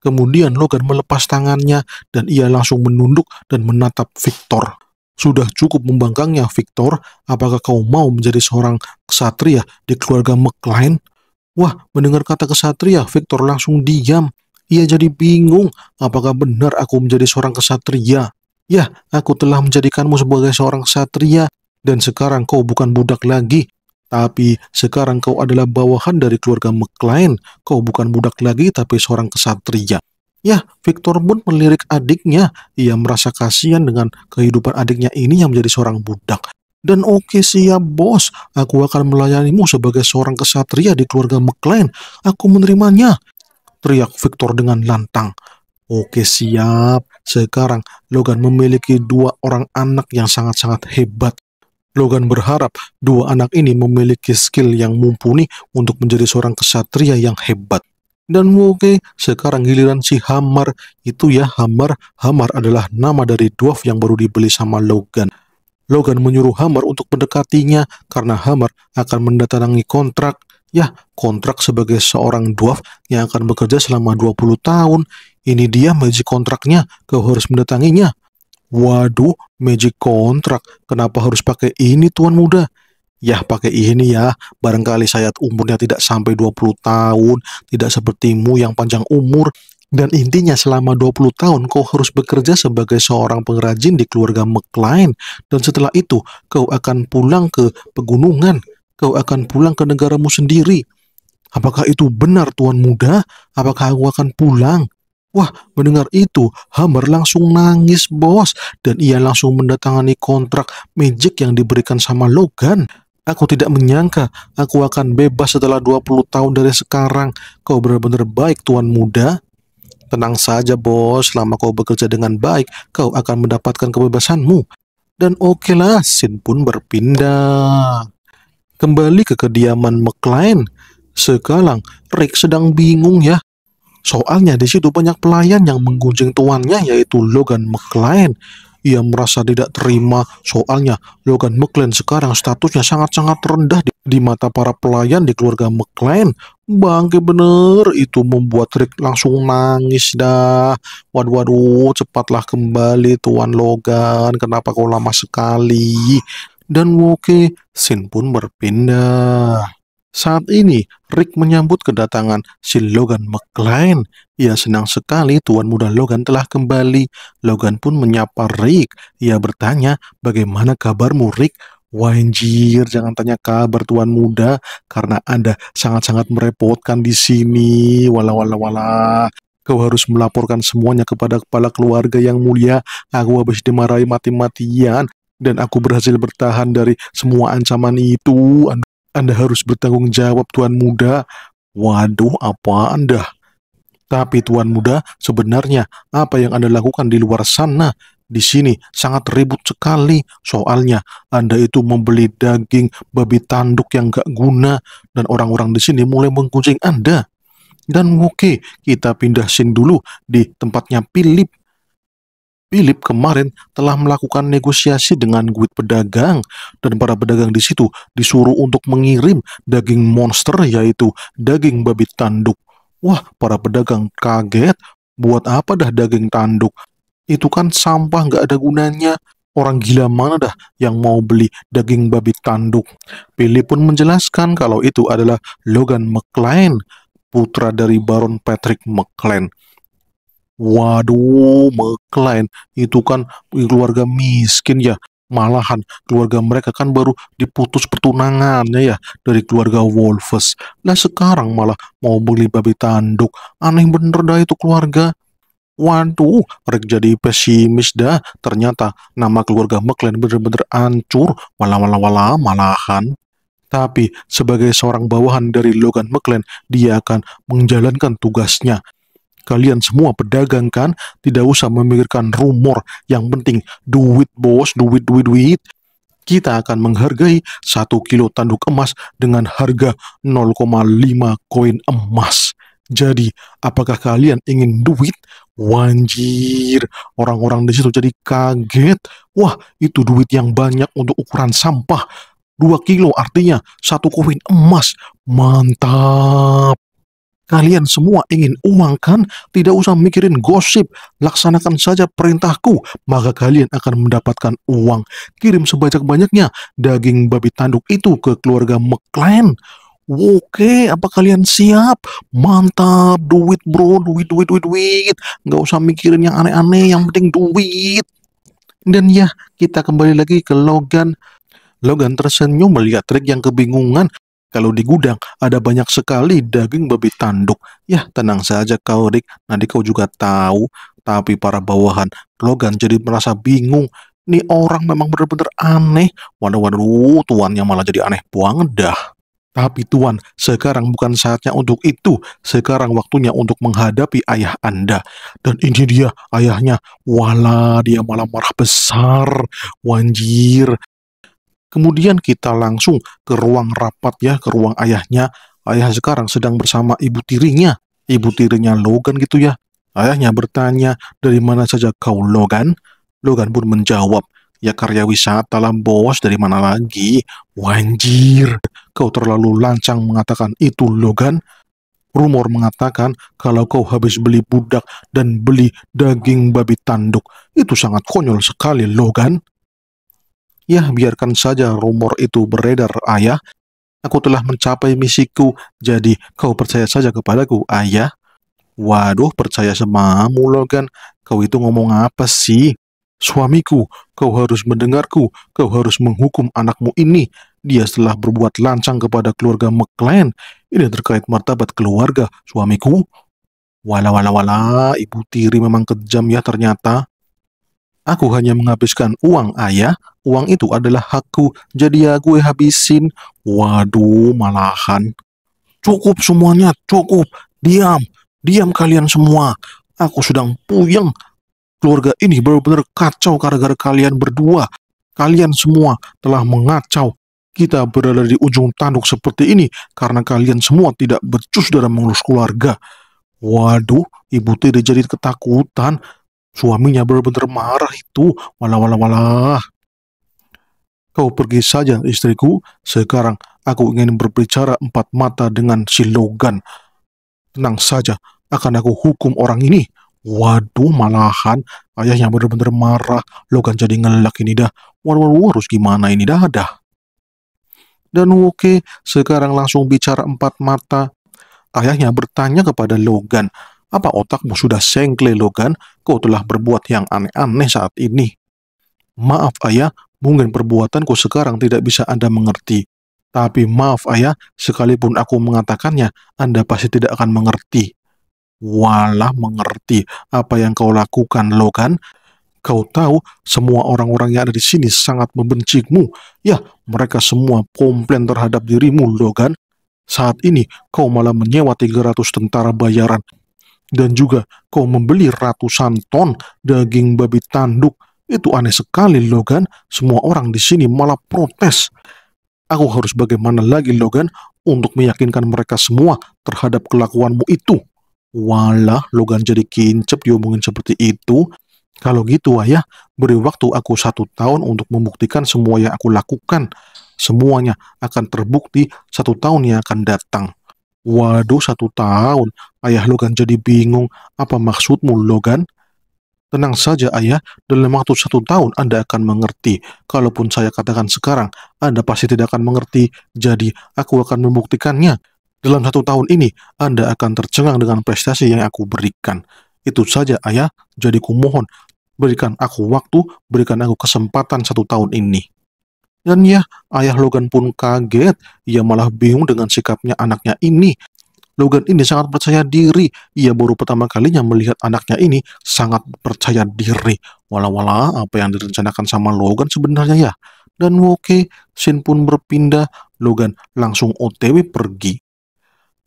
Kemudian Logan melepas tangannya dan ia langsung menunduk dan menatap Victor. Sudah cukup membangkangnya Victor, apakah kau mau menjadi seorang kesatria di keluarga McLean? Wah, mendengar kata kesatria, Victor langsung diam. Ia jadi bingung, apakah benar aku menjadi seorang kesatria? Ya, aku telah menjadikanmu sebagai seorang satria, dan sekarang kau bukan budak lagi. Tapi sekarang kau adalah bawahan dari keluarga McLean. Kau bukan budak lagi, tapi seorang kesatria. Ya, Victor pun melirik adiknya. Ia merasa kasihan dengan kehidupan adiknya ini yang menjadi seorang budak. Dan oke okay, siap bos, aku akan melayanimu sebagai seorang kesatria di keluarga McLean. Aku menerimanya. Teriak Victor dengan lantang. Oke siap, sekarang Logan memiliki dua orang anak yang sangat-sangat hebat. Logan berharap dua anak ini memiliki skill yang mumpuni untuk menjadi seorang kesatria yang hebat. Dan oke, sekarang giliran si Hammer. Itu ya Hammer. Hammer adalah nama dari dwarf yang baru dibeli sama Logan. Logan menyuruh Hammer untuk mendekatinya karena Hammer akan mendatangi kontrak Ya, kontrak sebagai seorang dwarf yang akan bekerja selama 20 tahun. Ini dia magic kontraknya, kau harus mendatanginya. Waduh, magic kontrak, kenapa harus pakai ini tuan muda? Ya, pakai ini ya, barangkali saya umurnya tidak sampai 20 tahun, tidak sepertimu yang panjang umur. Dan intinya selama 20 tahun kau harus bekerja sebagai seorang pengrajin di keluarga McLean dan setelah itu kau akan pulang ke pegunungan kau akan pulang ke negaramu sendiri. Apakah itu benar tuan muda? Apakah aku akan pulang? Wah, mendengar itu, Hammer langsung nangis bos dan ia langsung mendatangani kontrak magic yang diberikan sama Logan. Aku tidak menyangka aku akan bebas setelah 20 tahun dari sekarang. Kau benar-benar baik tuan muda. Tenang saja bos, selama kau bekerja dengan baik, kau akan mendapatkan kebebasanmu. Dan okelah, okay Sin pun berpindah kembali ke kediaman McLean. Sekarang Rick sedang bingung ya. Soalnya di situ banyak pelayan yang menggunjing tuannya yaitu Logan McLean. Ia merasa tidak terima soalnya Logan McLean sekarang statusnya sangat-sangat rendah di, di mata para pelayan di keluarga McLean. Bangke bener itu membuat Rick langsung nangis dah. Waduh waduh cepatlah kembali Tuan Logan kenapa kau lama sekali dan Woke sin pun berpindah. Saat ini, Rick menyambut kedatangan si Logan McLean. Ia senang sekali tuan muda Logan telah kembali. Logan pun menyapa Rick. Ia bertanya, bagaimana kabarmu Rick? Wanjir, jangan tanya kabar tuan muda, karena Anda sangat-sangat merepotkan di sini. Wala wala wala. Kau harus melaporkan semuanya kepada kepala keluarga yang mulia. Aku habis dimarahi mati-matian dan aku berhasil bertahan dari semua ancaman itu. Anda harus bertanggung jawab, Tuan Muda. Waduh, apa Anda? Tapi Tuan Muda, sebenarnya apa yang Anda lakukan di luar sana? Di sini sangat ribut sekali. Soalnya Anda itu membeli daging babi tanduk yang gak guna dan orang-orang di sini mulai mengkucing Anda. Dan oke, okay, kita pindah scene dulu di tempatnya Philip Philip kemarin telah melakukan negosiasi dengan guild pedagang dan para pedagang di situ disuruh untuk mengirim daging monster yaitu daging babi tanduk. Wah, para pedagang kaget. Buat apa dah daging tanduk? Itu kan sampah nggak ada gunanya. Orang gila mana dah yang mau beli daging babi tanduk? Philip pun menjelaskan kalau itu adalah Logan McLean, putra dari Baron Patrick McLean. Waduh, McLean itu kan keluarga miskin ya. Malahan keluarga mereka kan baru diputus pertunangannya ya dari keluarga Wolves. Nah sekarang malah mau beli babi tanduk. Aneh bener dah itu keluarga. Waduh, Rick jadi pesimis dah. Ternyata nama keluarga McLean bener-bener ancur. Walah, walah, walah, malahan. Tapi sebagai seorang bawahan dari Logan McLean, dia akan menjalankan tugasnya. Kalian semua pedagang kan? Tidak usah memikirkan rumor. Yang penting duit bos, duit, duit, duit. Kita akan menghargai satu kilo tanduk emas dengan harga 0,5 koin emas. Jadi, apakah kalian ingin duit? Wanjir, orang-orang di situ jadi kaget. Wah, itu duit yang banyak untuk ukuran sampah. 2 kilo artinya satu koin emas. Mantap. Kalian semua ingin uang kan? Tidak usah mikirin gosip. Laksanakan saja perintahku, maka kalian akan mendapatkan uang. Kirim sebanyak-banyaknya daging babi tanduk itu ke keluarga McLean. Oke, apa kalian siap? Mantap, duit bro, duit, duit, duit, duit. Nggak usah mikirin yang aneh-aneh, yang penting duit. Dan ya, kita kembali lagi ke Logan. Logan tersenyum melihat Rick yang kebingungan kalau di gudang ada banyak sekali daging babi tanduk. Ya, tenang saja kau, Rick. Nanti kau juga tahu. Tapi para bawahan, Logan jadi merasa bingung. Ini orang memang benar-benar aneh. Waduh, waduh, yang malah jadi aneh banget dah. Tapi Tuan, sekarang bukan saatnya untuk itu. Sekarang waktunya untuk menghadapi ayah Anda. Dan ini dia ayahnya. Wala, dia malah marah besar. Wanjir, Kemudian kita langsung ke ruang rapat ya, ke ruang ayahnya. Ayah sekarang sedang bersama ibu tirinya, ibu tirinya Logan gitu ya. Ayahnya bertanya, dari mana saja kau Logan? Logan pun menjawab, ya karya wisata lah bos, dari mana lagi? Wanjir, kau terlalu lancang mengatakan itu Logan. Rumor mengatakan kalau kau habis beli budak dan beli daging babi tanduk. Itu sangat konyol sekali, Logan. Ya, biarkan saja rumor itu beredar, ayah. Aku telah mencapai misiku, jadi kau percaya saja kepadaku, ayah. Waduh, percaya semamu, Logan. Kau itu ngomong apa sih? Suamiku, kau harus mendengarku, kau harus menghukum anakmu ini. Dia telah berbuat lancang kepada keluarga McLean. Ini terkait martabat keluarga, suamiku. Wala wala wala, ibu tiri memang kejam ya ternyata. Aku hanya menghabiskan uang ayah, uang itu adalah hakku, jadi ya gue habisin. Waduh, malahan. Cukup semuanya, cukup. Diam, diam kalian semua. Aku sedang puyeng. Keluarga ini benar-benar kacau gara-gara kalian berdua. Kalian semua telah mengacau. Kita berada di ujung tanduk seperti ini karena kalian semua tidak becus dalam mengurus keluarga. Waduh, ibu tidak jadi ketakutan. Suaminya benar-benar marah itu. Walah, walah, walah. Kau pergi saja, istriku. Sekarang aku ingin berbicara empat mata dengan si Logan. Tenang saja, akan aku hukum orang ini. Waduh, malahan ayahnya benar-benar marah. Logan jadi ngelak ini dah. War, war, war, harus gimana ini dah dah. Dan oke, sekarang langsung bicara empat mata. Ayahnya bertanya kepada Logan, apa otakmu sudah sengkle Logan? Kau telah berbuat yang aneh-aneh saat ini. Maaf ayah, Mungkin perbuatanku sekarang tidak bisa Anda mengerti. Tapi maaf ayah, sekalipun aku mengatakannya, Anda pasti tidak akan mengerti. Walah mengerti apa yang kau lakukan, Logan. Kau tahu, semua orang-orang yang ada di sini sangat membencimu. Ya, mereka semua komplain terhadap dirimu, Logan. Saat ini, kau malah menyewa 300 tentara bayaran. Dan juga, kau membeli ratusan ton daging babi tanduk itu aneh sekali, Logan. Semua orang di sini malah protes. Aku harus bagaimana lagi, Logan, untuk meyakinkan mereka semua terhadap kelakuanmu itu. Walah, Logan jadi kincep diomongin seperti itu. Kalau gitu, ayah, beri waktu aku satu tahun untuk membuktikan semua yang aku lakukan. Semuanya akan terbukti satu tahun yang akan datang. Waduh, satu tahun. Ayah Logan jadi bingung. Apa maksudmu, Logan? Tenang saja ayah, dalam waktu satu tahun Anda akan mengerti. Kalaupun saya katakan sekarang, Anda pasti tidak akan mengerti, jadi aku akan membuktikannya. Dalam satu tahun ini, Anda akan tercengang dengan prestasi yang aku berikan. Itu saja ayah, jadi kumohon, berikan aku waktu, berikan aku kesempatan satu tahun ini. Dan ya, ayah Logan pun kaget, ia malah bingung dengan sikapnya anaknya ini. Logan ini sangat percaya diri. Ia baru pertama kalinya melihat anaknya ini sangat percaya diri. Walau wala apa yang direncanakan sama Logan sebenarnya ya. Dan oke, Shin pun berpindah. Logan langsung otw pergi.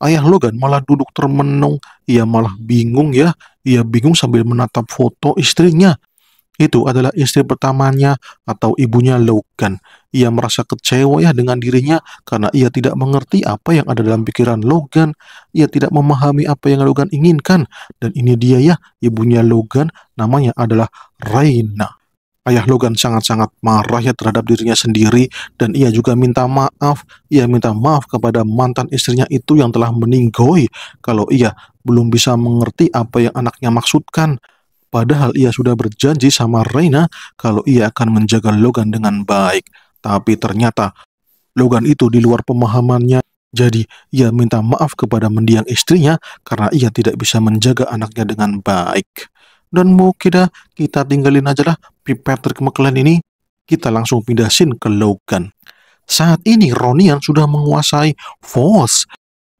Ayah Logan malah duduk termenung. Ia malah bingung ya. Ia bingung sambil menatap foto istrinya. Itu adalah istri pertamanya atau ibunya Logan. Ia merasa kecewa ya dengan dirinya karena ia tidak mengerti apa yang ada dalam pikiran Logan. Ia tidak memahami apa yang Logan inginkan. Dan ini dia ya, ibunya Logan namanya adalah Raina. Ayah Logan sangat-sangat marah ya terhadap dirinya sendiri dan ia juga minta maaf. Ia minta maaf kepada mantan istrinya itu yang telah meninggoy kalau ia belum bisa mengerti apa yang anaknya maksudkan. Padahal ia sudah berjanji sama Reina kalau ia akan menjaga Logan dengan baik. Tapi ternyata Logan itu di luar pemahamannya. Jadi ia minta maaf kepada mendiang istrinya karena ia tidak bisa menjaga anaknya dengan baik. Dan mau kita tinggalin aja lah Patrick McLean ini. Kita langsung pindahin ke Logan. Saat ini Ronian sudah menguasai Force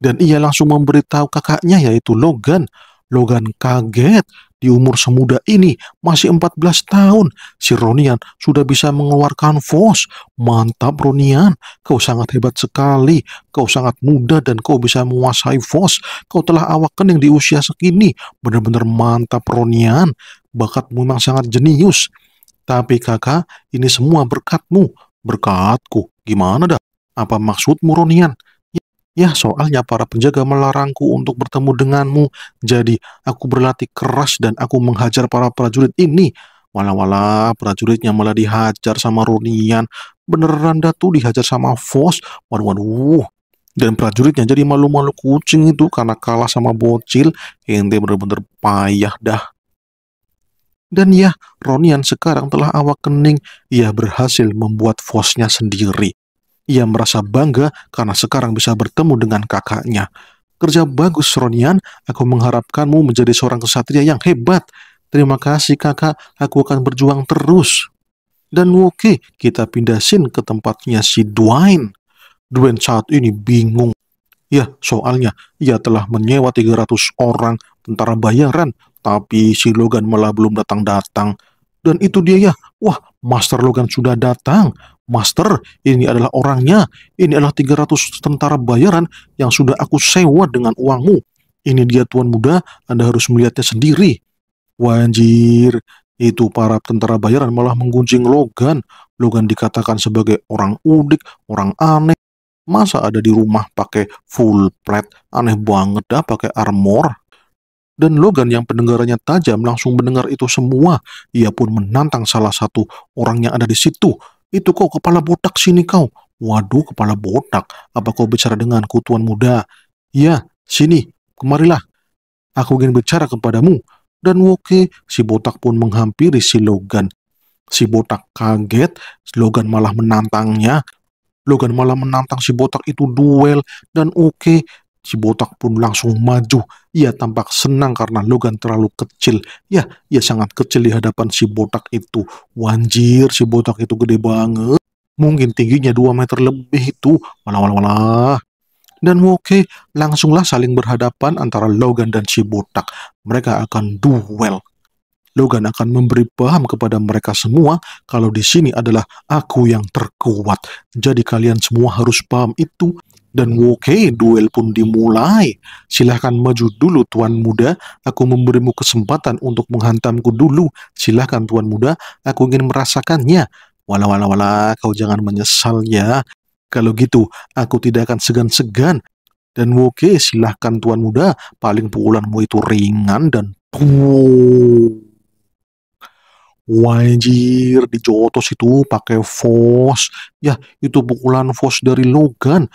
dan ia langsung memberitahu kakaknya yaitu Logan. Logan kaget di umur semuda ini, masih 14 tahun, si Ronian sudah bisa mengeluarkan Fos. Mantap Ronian, kau sangat hebat sekali. Kau sangat muda dan kau bisa menguasai Fos. Kau telah awakan yang di usia segini. Benar-benar mantap Ronian. Bakatmu memang sangat jenius. Tapi kakak, ini semua berkatmu. Berkatku? Gimana dah? Apa maksudmu Ronian? Ya, soalnya para penjaga melarangku untuk bertemu denganmu. Jadi, aku berlatih keras dan aku menghajar para prajurit ini. Wala-wala, prajuritnya malah dihajar sama Runian. Beneran datu dihajar sama Fos. Waduh-waduh. Dan prajuritnya jadi malu-malu kucing itu karena kalah sama bocil. Ente bener-bener payah dah. Dan ya, Ronian sekarang telah awak kening Ia berhasil membuat Fosnya sendiri. Ia merasa bangga karena sekarang bisa bertemu dengan kakaknya. Kerja bagus, Ronian. Aku mengharapkanmu menjadi seorang kesatria yang hebat. Terima kasih, kakak. Aku akan berjuang terus. Dan oke, kita pindahin ke tempatnya si Dwayne. Dwayne saat ini bingung. Ya, soalnya ia telah menyewa 300 orang tentara bayaran, tapi si Logan malah belum datang-datang. Dan itu dia ya, wah, Master Logan sudah datang. Master, ini adalah orangnya, ini adalah 300 tentara bayaran yang sudah aku sewa dengan uangmu. Ini dia tuan muda, Anda harus melihatnya sendiri. Wanjir, itu para tentara bayaran malah menggunjing Logan. Logan dikatakan sebagai orang udik, orang aneh. Masa ada di rumah pakai full plate? Aneh banget dah pakai armor. Dan Logan yang pendengarannya tajam langsung mendengar itu semua. Ia pun menantang salah satu orang yang ada di situ itu kau kepala botak sini kau. Waduh, kepala botak. Apa kau bicara dengan kutuan muda? Ya, sini, kemarilah. Aku ingin bicara kepadamu. Dan Woke, si botak pun menghampiri si Logan. Si botak kaget, Logan malah menantangnya. Logan malah menantang si botak itu duel dan Oke Si botak pun langsung maju. Ia tampak senang karena Logan terlalu kecil. Ya, ia sangat kecil di hadapan si botak itu. Wanjir, si botak itu gede banget. Mungkin tingginya 2 meter lebih itu. Walah, walah, walah dan Woke langsunglah saling berhadapan antara Logan dan si botak. Mereka akan duel. Logan akan memberi paham kepada mereka semua kalau di sini adalah aku yang terkuat. Jadi kalian semua harus paham itu dan oke, duel pun dimulai. Silahkan maju dulu, Tuan Muda. Aku memberimu kesempatan untuk menghantamku dulu. Silahkan, Tuan Muda. Aku ingin merasakannya. Wala wala wala, kau jangan menyesal ya. Kalau gitu, aku tidak akan segan-segan. Dan oke, silahkan Tuan Muda. Paling pukulanmu itu ringan dan... Puh. Wajir dijotos itu pakai force. Ya, itu pukulan force dari Logan.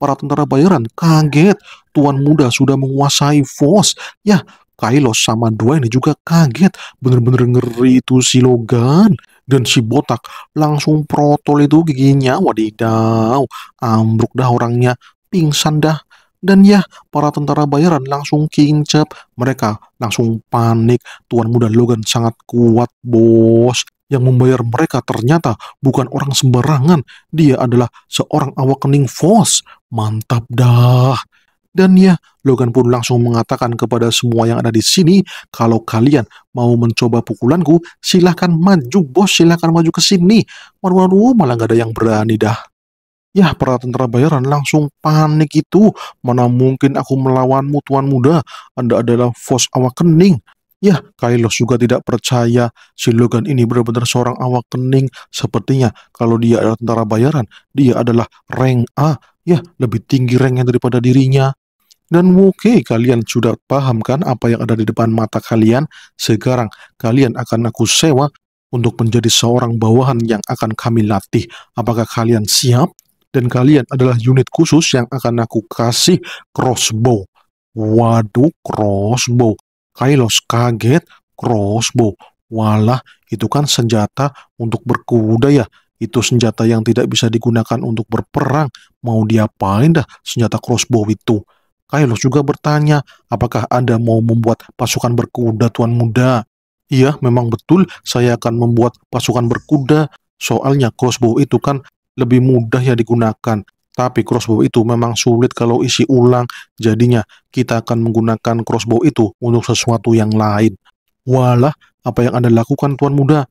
Para tentara bayaran kaget, tuan muda sudah menguasai Vos. Ya, Kailos sama dua ini juga kaget, bener-bener ngeri itu si Logan. Dan si botak langsung protol itu giginya, wadidaw, ambruk dah orangnya, pingsan dah. Dan ya, para tentara bayaran langsung kincap. Mereka langsung panik. Tuan muda Logan sangat kuat, bos yang membayar mereka ternyata bukan orang sembarangan. Dia adalah seorang awakening force. Mantap dah. Dan ya, Logan pun langsung mengatakan kepada semua yang ada di sini, kalau kalian mau mencoba pukulanku, silahkan maju bos, silahkan maju ke sini. Waduh, waduh, malah gak ada yang berani dah. Ya, para tentara bayaran langsung panik itu. Mana mungkin aku melawanmu, Tuan Muda. Anda adalah Force Awakening. Ya, Kailos juga tidak percaya si Logan ini benar-benar seorang awak kening. Sepertinya kalau dia adalah tentara bayaran, dia adalah rank A. Ya, lebih tinggi ranknya daripada dirinya. Dan oke, okay, kalian sudah paham kan apa yang ada di depan mata kalian? Sekarang kalian akan aku sewa untuk menjadi seorang bawahan yang akan kami latih. Apakah kalian siap? Dan kalian adalah unit khusus yang akan aku kasih crossbow. Waduh, crossbow. Kailos kaget, crossbow. Walah, itu kan senjata untuk berkuda ya. Itu senjata yang tidak bisa digunakan untuk berperang. Mau diapain dah senjata crossbow itu? Kailos juga bertanya, apakah Anda mau membuat pasukan berkuda, Tuan Muda? Iya, memang betul, saya akan membuat pasukan berkuda. Soalnya crossbow itu kan lebih mudah ya digunakan. Tapi crossbow itu memang sulit kalau isi ulang, jadinya kita akan menggunakan crossbow itu untuk sesuatu yang lain. Walah, apa yang Anda lakukan Tuan Muda?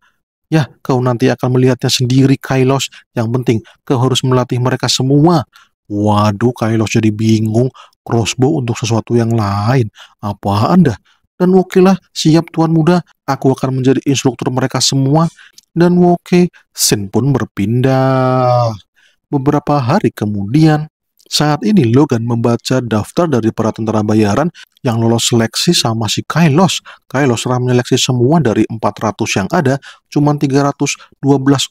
Ya, kau nanti akan melihatnya sendiri Kailos. Yang penting, kau harus melatih mereka semua. Waduh, Kailos jadi bingung. Crossbow untuk sesuatu yang lain. Apa Anda? Dan oke siap Tuan Muda. Aku akan menjadi instruktur mereka semua. Dan oke, Sin pun berpindah. Beberapa hari kemudian, saat ini Logan membaca daftar dari para tentara bayaran yang lolos seleksi sama si Kylos. Kylos telah menyeleksi semua dari 400 yang ada, cuma 312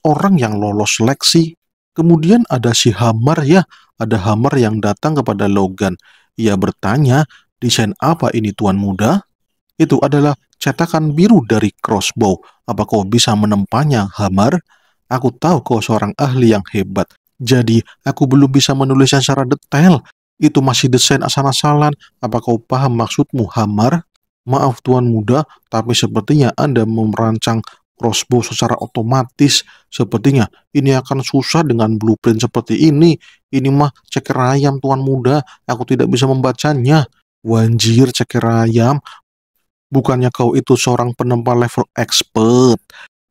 orang yang lolos seleksi. Kemudian ada si Hammer ya, ada Hammer yang datang kepada Logan. Ia bertanya, desain apa ini tuan muda? Itu adalah cetakan biru dari crossbow. Apa kau bisa menempanya, Hammer? Aku tahu kau seorang ahli yang hebat. Jadi, aku belum bisa menulisnya secara detail. Itu masih desain asal-asalan. Apa kau paham maksudmu, Hamar? Maaf Tuan Muda, tapi sepertinya Anda merancang crossbow secara otomatis. Sepertinya ini akan susah dengan blueprint seperti ini. Ini mah ceker ayam Tuan Muda, aku tidak bisa membacanya. Wanjir ceker ayam, bukannya kau itu seorang penempa level expert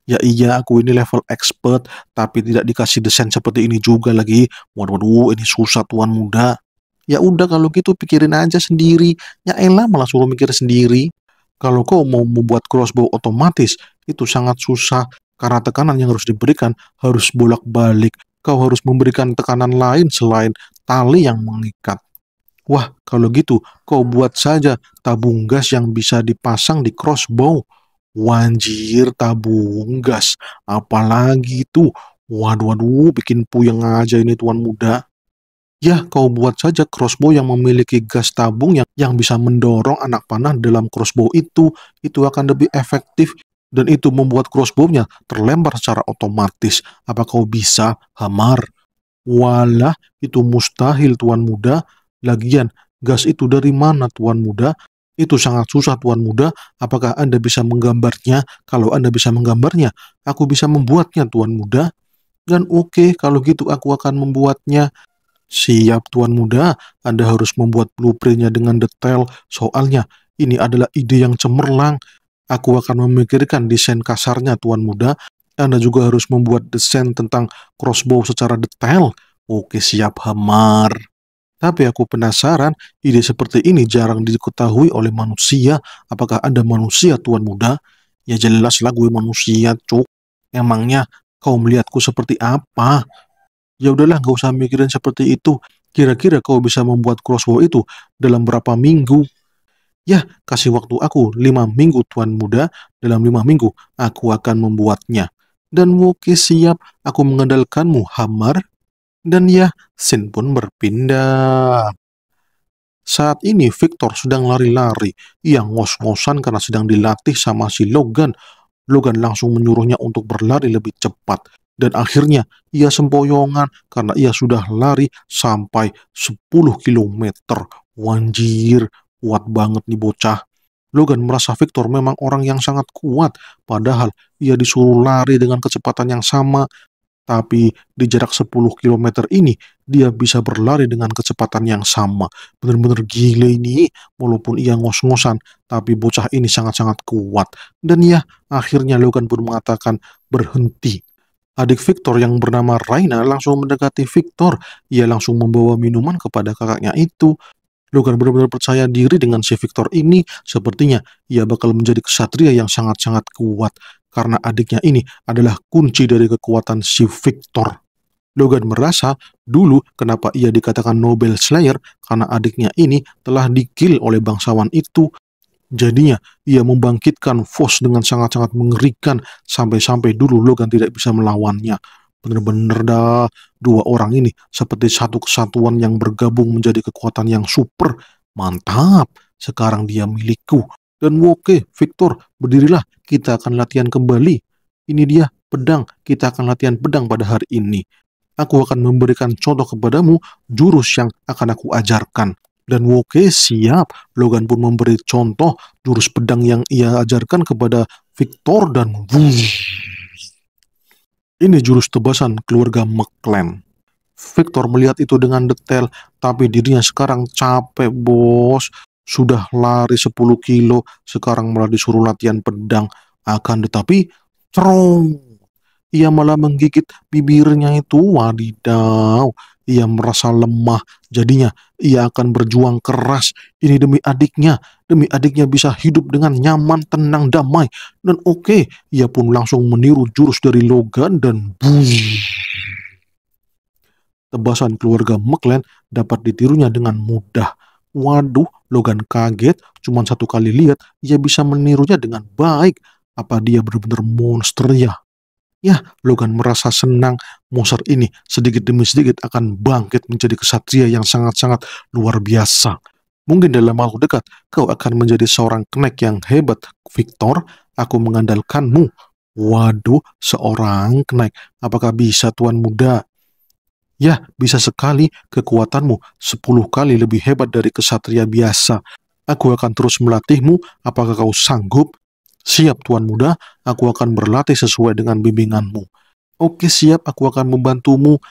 ya iya aku ini level expert tapi tidak dikasih desain seperti ini juga lagi waduh, waduh uh, ini susah tuan muda ya udah kalau gitu pikirin aja sendiri ya elah malah suruh mikir sendiri kalau kau mau membuat crossbow otomatis itu sangat susah karena tekanan yang harus diberikan harus bolak-balik kau harus memberikan tekanan lain selain tali yang mengikat Wah, kalau gitu, kau buat saja tabung gas yang bisa dipasang di crossbow. Wanjir tabung gas, apalagi itu. Waduh, waduh, bikin puyeng aja ini tuan muda. Ya, kau buat saja crossbow yang memiliki gas tabung yang, yang bisa mendorong anak panah dalam crossbow itu. Itu akan lebih efektif dan itu membuat crossbownya terlempar secara otomatis. Apa kau bisa, Hamar? Walah, itu mustahil tuan muda. Lagian, gas itu dari mana tuan muda? Itu sangat susah tuan muda, apakah Anda bisa menggambarnya? Kalau Anda bisa menggambarnya, aku bisa membuatnya tuan muda. Dan oke, okay, kalau gitu aku akan membuatnya. Siap tuan muda, Anda harus membuat blueprintnya dengan detail, soalnya ini adalah ide yang cemerlang. Aku akan memikirkan desain kasarnya tuan muda. Anda juga harus membuat desain tentang crossbow secara detail. Oke siap Hamar. Tapi aku penasaran, ide seperti ini jarang diketahui oleh manusia. Apakah ada manusia, Tuan Muda? Ya jelaslah gue manusia, cuk. Emangnya kau melihatku seperti apa? Ya udahlah, gak usah mikirin seperti itu. Kira-kira kau bisa membuat crossbow itu dalam berapa minggu? Ya, kasih waktu aku lima minggu, Tuan Muda. Dalam lima minggu, aku akan membuatnya. Dan mungkin siap, aku mengandalkanmu, Hamar dan ya, Sin pun berpindah. Saat ini Victor sedang lari-lari, ia ngos-ngosan karena sedang dilatih sama si Logan. Logan langsung menyuruhnya untuk berlari lebih cepat. Dan akhirnya ia sempoyongan karena ia sudah lari sampai 10 km. Wanjir, kuat banget nih bocah. Logan merasa Victor memang orang yang sangat kuat, padahal ia disuruh lari dengan kecepatan yang sama tapi di jarak 10 km ini, dia bisa berlari dengan kecepatan yang sama. Benar-benar gila ini, walaupun ia ngos-ngosan, tapi bocah ini sangat-sangat kuat. Dan ya, akhirnya Logan pun mengatakan berhenti. Adik Victor yang bernama Raina langsung mendekati Victor. Ia langsung membawa minuman kepada kakaknya itu. Logan benar-benar percaya diri dengan si Victor ini, sepertinya ia bakal menjadi kesatria yang sangat-sangat kuat karena adiknya ini adalah kunci dari kekuatan si Victor. Logan merasa dulu kenapa ia dikatakan Nobel Slayer karena adiknya ini telah dikill oleh bangsawan itu. Jadinya ia membangkitkan Fos dengan sangat-sangat mengerikan sampai-sampai dulu Logan tidak bisa melawannya. Bener-bener dah dua orang ini seperti satu kesatuan yang bergabung menjadi kekuatan yang super. Mantap, sekarang dia milikku. Dan oke, Victor, berdirilah, kita akan latihan kembali. Ini dia pedang, kita akan latihan pedang pada hari ini. Aku akan memberikan contoh kepadamu jurus yang akan aku ajarkan. Dan Woke siap, Logan pun memberi contoh jurus pedang yang ia ajarkan kepada Victor dan Wush. Ini jurus tebasan keluarga McLean. Victor melihat itu dengan detail, tapi dirinya sekarang capek, bos sudah lari 10 kilo, sekarang malah disuruh latihan pedang. Akan tetapi, cerong. Ia malah menggigit bibirnya itu, wadidaw. Ia merasa lemah, jadinya ia akan berjuang keras. Ini demi adiknya, demi adiknya bisa hidup dengan nyaman, tenang, damai. Dan oke, okay, ia pun langsung meniru jurus dari Logan dan buzz. Tebasan keluarga McLean dapat ditirunya dengan mudah Waduh, Logan kaget, cuma satu kali lihat, ia bisa menirunya dengan baik. Apa dia benar-benar monster ya? Ya, Logan merasa senang monster ini sedikit demi sedikit akan bangkit menjadi kesatria yang sangat-sangat luar biasa. Mungkin dalam waktu dekat, kau akan menjadi seorang kenek yang hebat. Victor, aku mengandalkanmu. Waduh, seorang kenek. Apakah bisa tuan muda? Ya, bisa sekali kekuatanmu sepuluh kali lebih hebat dari kesatria biasa. Aku akan terus melatihmu, apakah kau sanggup? Siap, Tuan Muda, aku akan berlatih sesuai dengan bimbinganmu. Oke, siap, aku akan membantumu.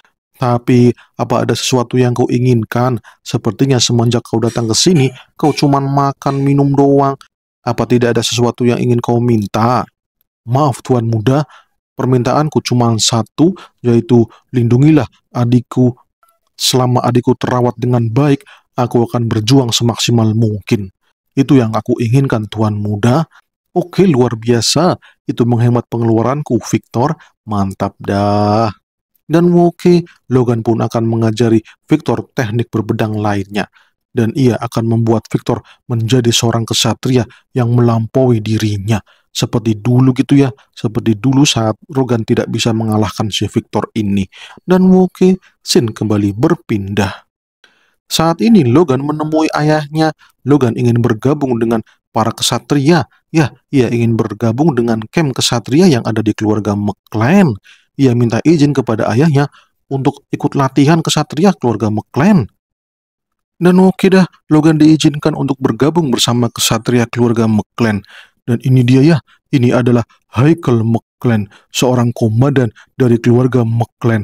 Tapi, apa ada sesuatu yang kau inginkan? Sepertinya semenjak kau datang ke sini, kau cuma makan minum doang. Apa tidak ada sesuatu yang ingin kau minta? Maaf, Tuan Muda, permintaanku cuma satu, yaitu lindungilah adikku. Selama adikku terawat dengan baik, aku akan berjuang semaksimal mungkin. Itu yang aku inginkan, Tuan Muda. Oke, luar biasa. Itu menghemat pengeluaranku, Victor. Mantap dah. Dan oke, Logan pun akan mengajari Victor teknik berbedang lainnya. Dan ia akan membuat Victor menjadi seorang kesatria yang melampaui dirinya seperti dulu gitu ya seperti dulu saat Rogan tidak bisa mengalahkan si Victor ini dan Woke sin kembali berpindah saat ini Logan menemui ayahnya Logan ingin bergabung dengan para kesatria ya ia ingin bergabung dengan kem kesatria yang ada di keluarga McLean. ia minta izin kepada ayahnya untuk ikut latihan kesatria keluarga McLean. dan oke dah, Logan diizinkan untuk bergabung bersama kesatria keluarga McLean. Dan ini dia ya, ini adalah Haikal McClan, seorang komandan dari keluarga McClan.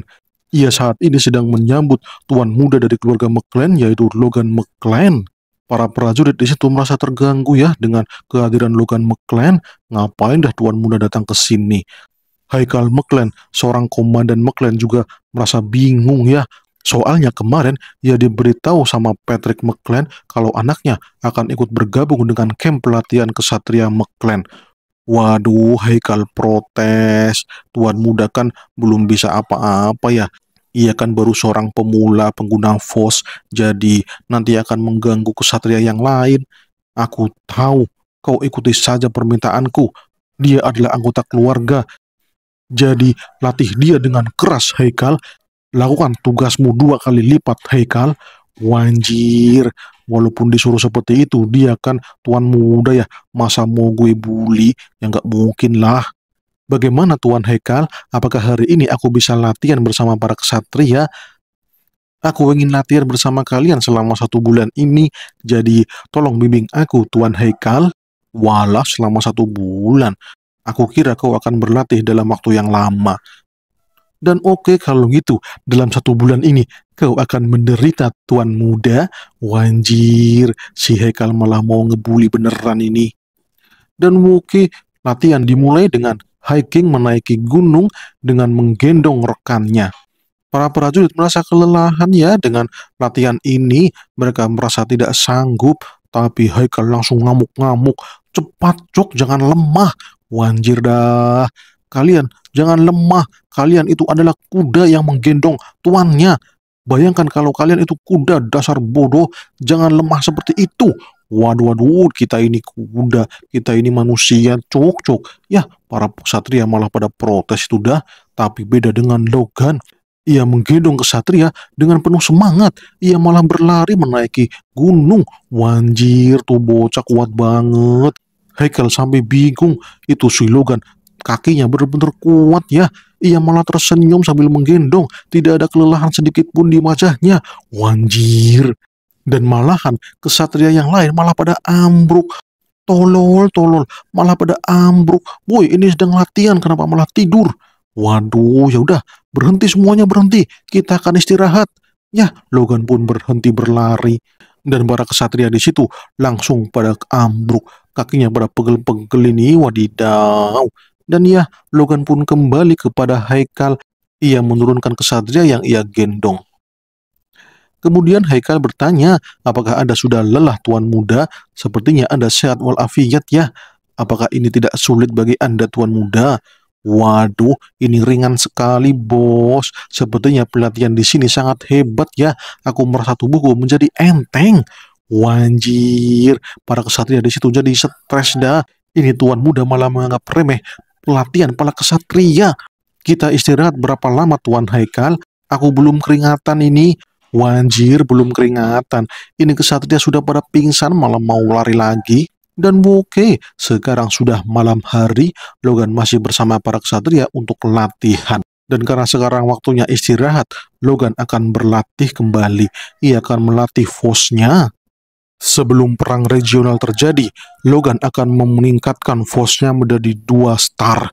Ia saat ini sedang menyambut tuan muda dari keluarga McClan yaitu Logan McClan. Para prajurit di situ merasa terganggu ya dengan kehadiran Logan McClan. Ngapain dah tuan muda datang ke sini? Haikal McClan, seorang komandan McClan juga merasa bingung ya Soalnya kemarin ia diberitahu sama Patrick McLean kalau anaknya akan ikut bergabung dengan camp pelatihan kesatria McLean. Waduh, Haikal protes. Tuan muda kan belum bisa apa-apa ya. Ia kan baru seorang pemula pengguna force, jadi nanti akan mengganggu kesatria yang lain. Aku tahu, kau ikuti saja permintaanku. Dia adalah anggota keluarga, jadi latih dia dengan keras Haikal lakukan tugasmu dua kali lipat Haikal wanjir walaupun disuruh seperti itu dia kan tuan muda ya masa mau gue bully ya nggak mungkin lah bagaimana tuan Haikal apakah hari ini aku bisa latihan bersama para kesatria Aku ingin latihan bersama kalian selama satu bulan ini, jadi tolong bimbing aku, Tuan Haikal. Walah selama satu bulan, aku kira kau akan berlatih dalam waktu yang lama. Dan oke okay, kalau gitu, dalam satu bulan ini kau akan menderita tuan muda. Wanjir, si Hekal malah mau ngebully beneran ini. Dan Wuki latihan dimulai dengan hiking menaiki gunung dengan menggendong rekannya. Para prajurit merasa kelelahan ya dengan latihan ini. Mereka merasa tidak sanggup, tapi Haikal langsung ngamuk-ngamuk. Cepat, cok jangan lemah. Wanjir dah. Kalian jangan lemah, kalian itu adalah kuda yang menggendong tuannya. Bayangkan kalau kalian itu kuda dasar bodoh, jangan lemah seperti itu. Waduh, waduh, kita ini kuda, kita ini manusia, cok, cok. Ya, para kesatria malah pada protes itu dah, tapi beda dengan Logan. Ia menggendong kesatria dengan penuh semangat. Ia malah berlari menaiki gunung. Wanjir, tuh bocah kuat banget. Haikal sampai bingung. Itu si Logan Kakinya benar-benar kuat ya. Ia malah tersenyum sambil menggendong. Tidak ada kelelahan sedikit pun di wajahnya. Wanjir. Dan malahan kesatria yang lain malah pada ambruk. Tolol, tolol. Malah pada ambruk. Boy, ini sedang latihan. Kenapa malah tidur? Waduh, ya udah, berhenti semuanya berhenti. Kita akan istirahat. Ya, Logan pun berhenti berlari. Dan para kesatria di situ langsung pada ambruk. Kakinya pada pegel-pegel ini, wadidaw. Dan ya, Logan pun kembali kepada Haikal. Ia menurunkan kesatria yang ia gendong. Kemudian Haikal bertanya, apakah Anda sudah lelah Tuan Muda? Sepertinya Anda sehat walafiat ya. Apakah ini tidak sulit bagi Anda Tuan Muda? Waduh, ini ringan sekali bos. Sepertinya pelatihan di sini sangat hebat ya. Aku merasa tubuhku menjadi enteng. Wanjir, para kesatria di situ jadi stres dah. Ini Tuan Muda malah menganggap remeh latihan pala kesatria. Kita istirahat berapa lama Tuan Haikal? Aku belum keringatan ini. Wanjir, belum keringatan. Ini kesatria sudah pada pingsan malam mau lari lagi. Dan oke, sekarang sudah malam hari, Logan masih bersama para kesatria untuk latihan. Dan karena sekarang waktunya istirahat, Logan akan berlatih kembali. Ia akan melatih fosnya. Sebelum perang regional terjadi, Logan akan meningkatkan force-nya menjadi dua star.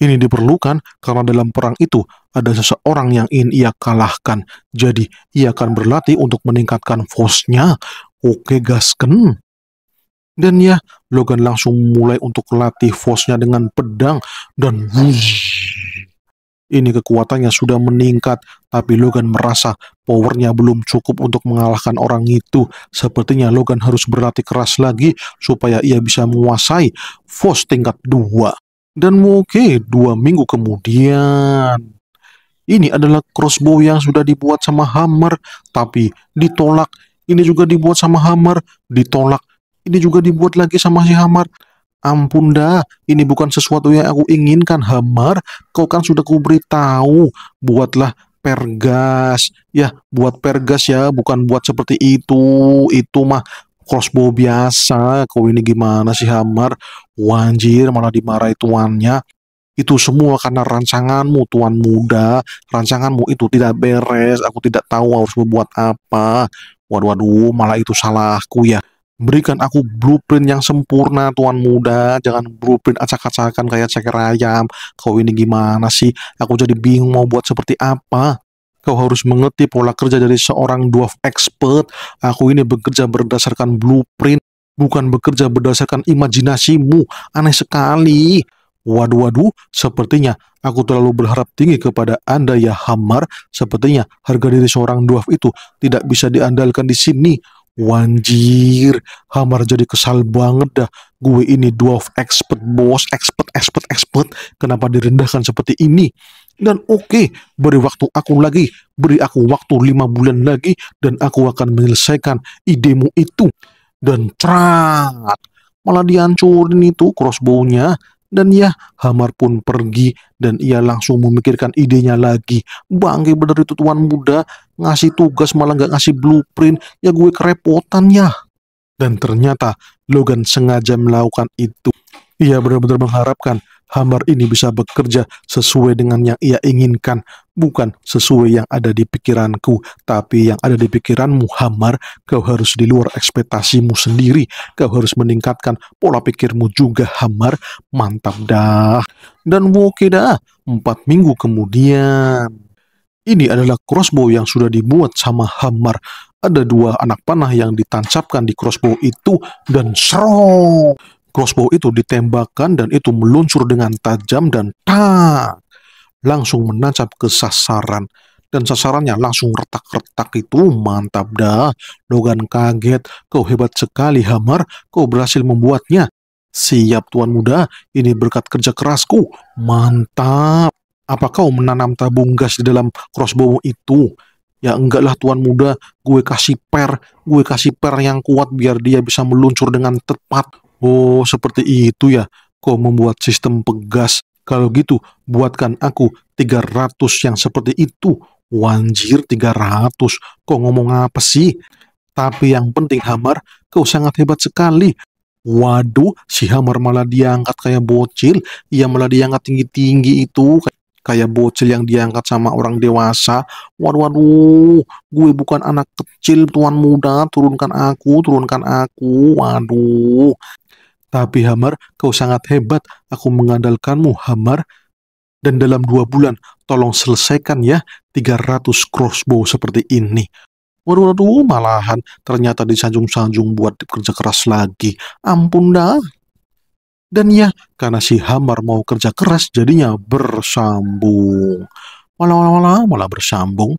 Ini diperlukan karena dalam perang itu ada seseorang yang ingin ia kalahkan. Jadi, ia akan berlatih untuk meningkatkan force-nya. Oke, gasken. Dan ya, Logan langsung mulai untuk latih force-nya dengan pedang dan wush, ini kekuatannya sudah meningkat, tapi Logan merasa powernya belum cukup untuk mengalahkan orang itu. Sepertinya Logan harus berlatih keras lagi supaya ia bisa menguasai force tingkat 2. Dan oke, okay, dua minggu kemudian... Ini adalah crossbow yang sudah dibuat sama Hammer, tapi ditolak. Ini juga dibuat sama Hammer, ditolak. Ini juga dibuat lagi sama si Hammer. Ampun dah, ini bukan sesuatu yang aku inginkan, Hamar. Kau kan sudah kuberitahu, buatlah pergas. Ya, buat pergas ya, bukan buat seperti itu. Itu mah crossbow biasa. Kau ini gimana sih, Hamar? Wanjir, malah dimarahi tuannya. Itu semua karena rancanganmu, tuan muda. Rancanganmu itu tidak beres. Aku tidak tahu harus membuat apa. Waduh, waduh, malah itu salahku ya. Berikan aku blueprint yang sempurna, tuan muda. Jangan blueprint acak-acakan kayak ceker ayam. Kau ini gimana sih? Aku jadi bingung mau buat seperti apa. Kau harus mengerti pola kerja dari seorang dwarf expert. Aku ini bekerja berdasarkan blueprint, bukan bekerja berdasarkan imajinasimu. Aneh sekali. Waduh, waduh, sepertinya aku terlalu berharap tinggi kepada Anda ya Hamar. Sepertinya harga diri seorang dwarf itu tidak bisa diandalkan di sini. Wanjir, Hamar jadi kesal banget dah. Gue ini dwarf expert bos, expert, expert, expert. Kenapa direndahkan seperti ini? Dan oke, okay, beri waktu aku lagi. Beri aku waktu lima bulan lagi dan aku akan menyelesaikan idemu itu. Dan cerat, malah dihancurin itu crossbow-nya. Dan ya, Hamar pun pergi dan ia langsung memikirkan idenya lagi. Bangke bener itu tuan muda, ngasih tugas malah gak ngasih blueprint, ya gue kerepotan ya. Dan ternyata Logan sengaja melakukan itu. Ia benar-benar mengharapkan Hamar ini bisa bekerja sesuai dengan yang ia inginkan, bukan sesuai yang ada di pikiranku, tapi yang ada di pikiranmu Hamar. kau harus di luar ekspektasimu sendiri, kau harus meningkatkan pola pikirmu juga Hamar. mantap dah. Dan oke dah, Empat minggu kemudian. Ini adalah crossbow yang sudah dibuat sama Hamar. Ada dua anak panah yang ditancapkan di crossbow itu dan serong crossbow itu ditembakkan dan itu meluncur dengan tajam dan tak langsung menancap ke sasaran dan sasarannya langsung retak-retak itu mantap dah. Logan kaget, kau hebat sekali Hammer, kau berhasil membuatnya. Siap tuan muda, ini berkat kerja kerasku, mantap. Apa kau menanam tabung gas di dalam crossbow itu? Ya enggak lah tuan muda, gue kasih per, gue kasih per yang kuat biar dia bisa meluncur dengan tepat. Oh, seperti itu ya. Kau membuat sistem pegas. Kalau gitu, buatkan aku 300 yang seperti itu. Wanjir 300. Kau ngomong apa sih? Tapi yang penting Hamar, kau sangat hebat sekali. Waduh, si Hamar malah diangkat kayak bocil. Ia malah diangkat tinggi-tinggi itu. Kayak bocil yang diangkat sama orang dewasa. Waduh, waduh, gue bukan anak kecil, tuan muda. Turunkan aku, turunkan aku. Waduh, tapi Hamar, kau sangat hebat. Aku mengandalkanmu, Hamar. Dan dalam dua bulan, tolong selesaikan ya 300 crossbow seperti ini. Waduh, waduh, malahan ternyata disanjung-sanjung buat kerja keras lagi. Ampun dah. Dan ya, karena si Hamar mau kerja keras jadinya bersambung. Malah-malah malah bersambung.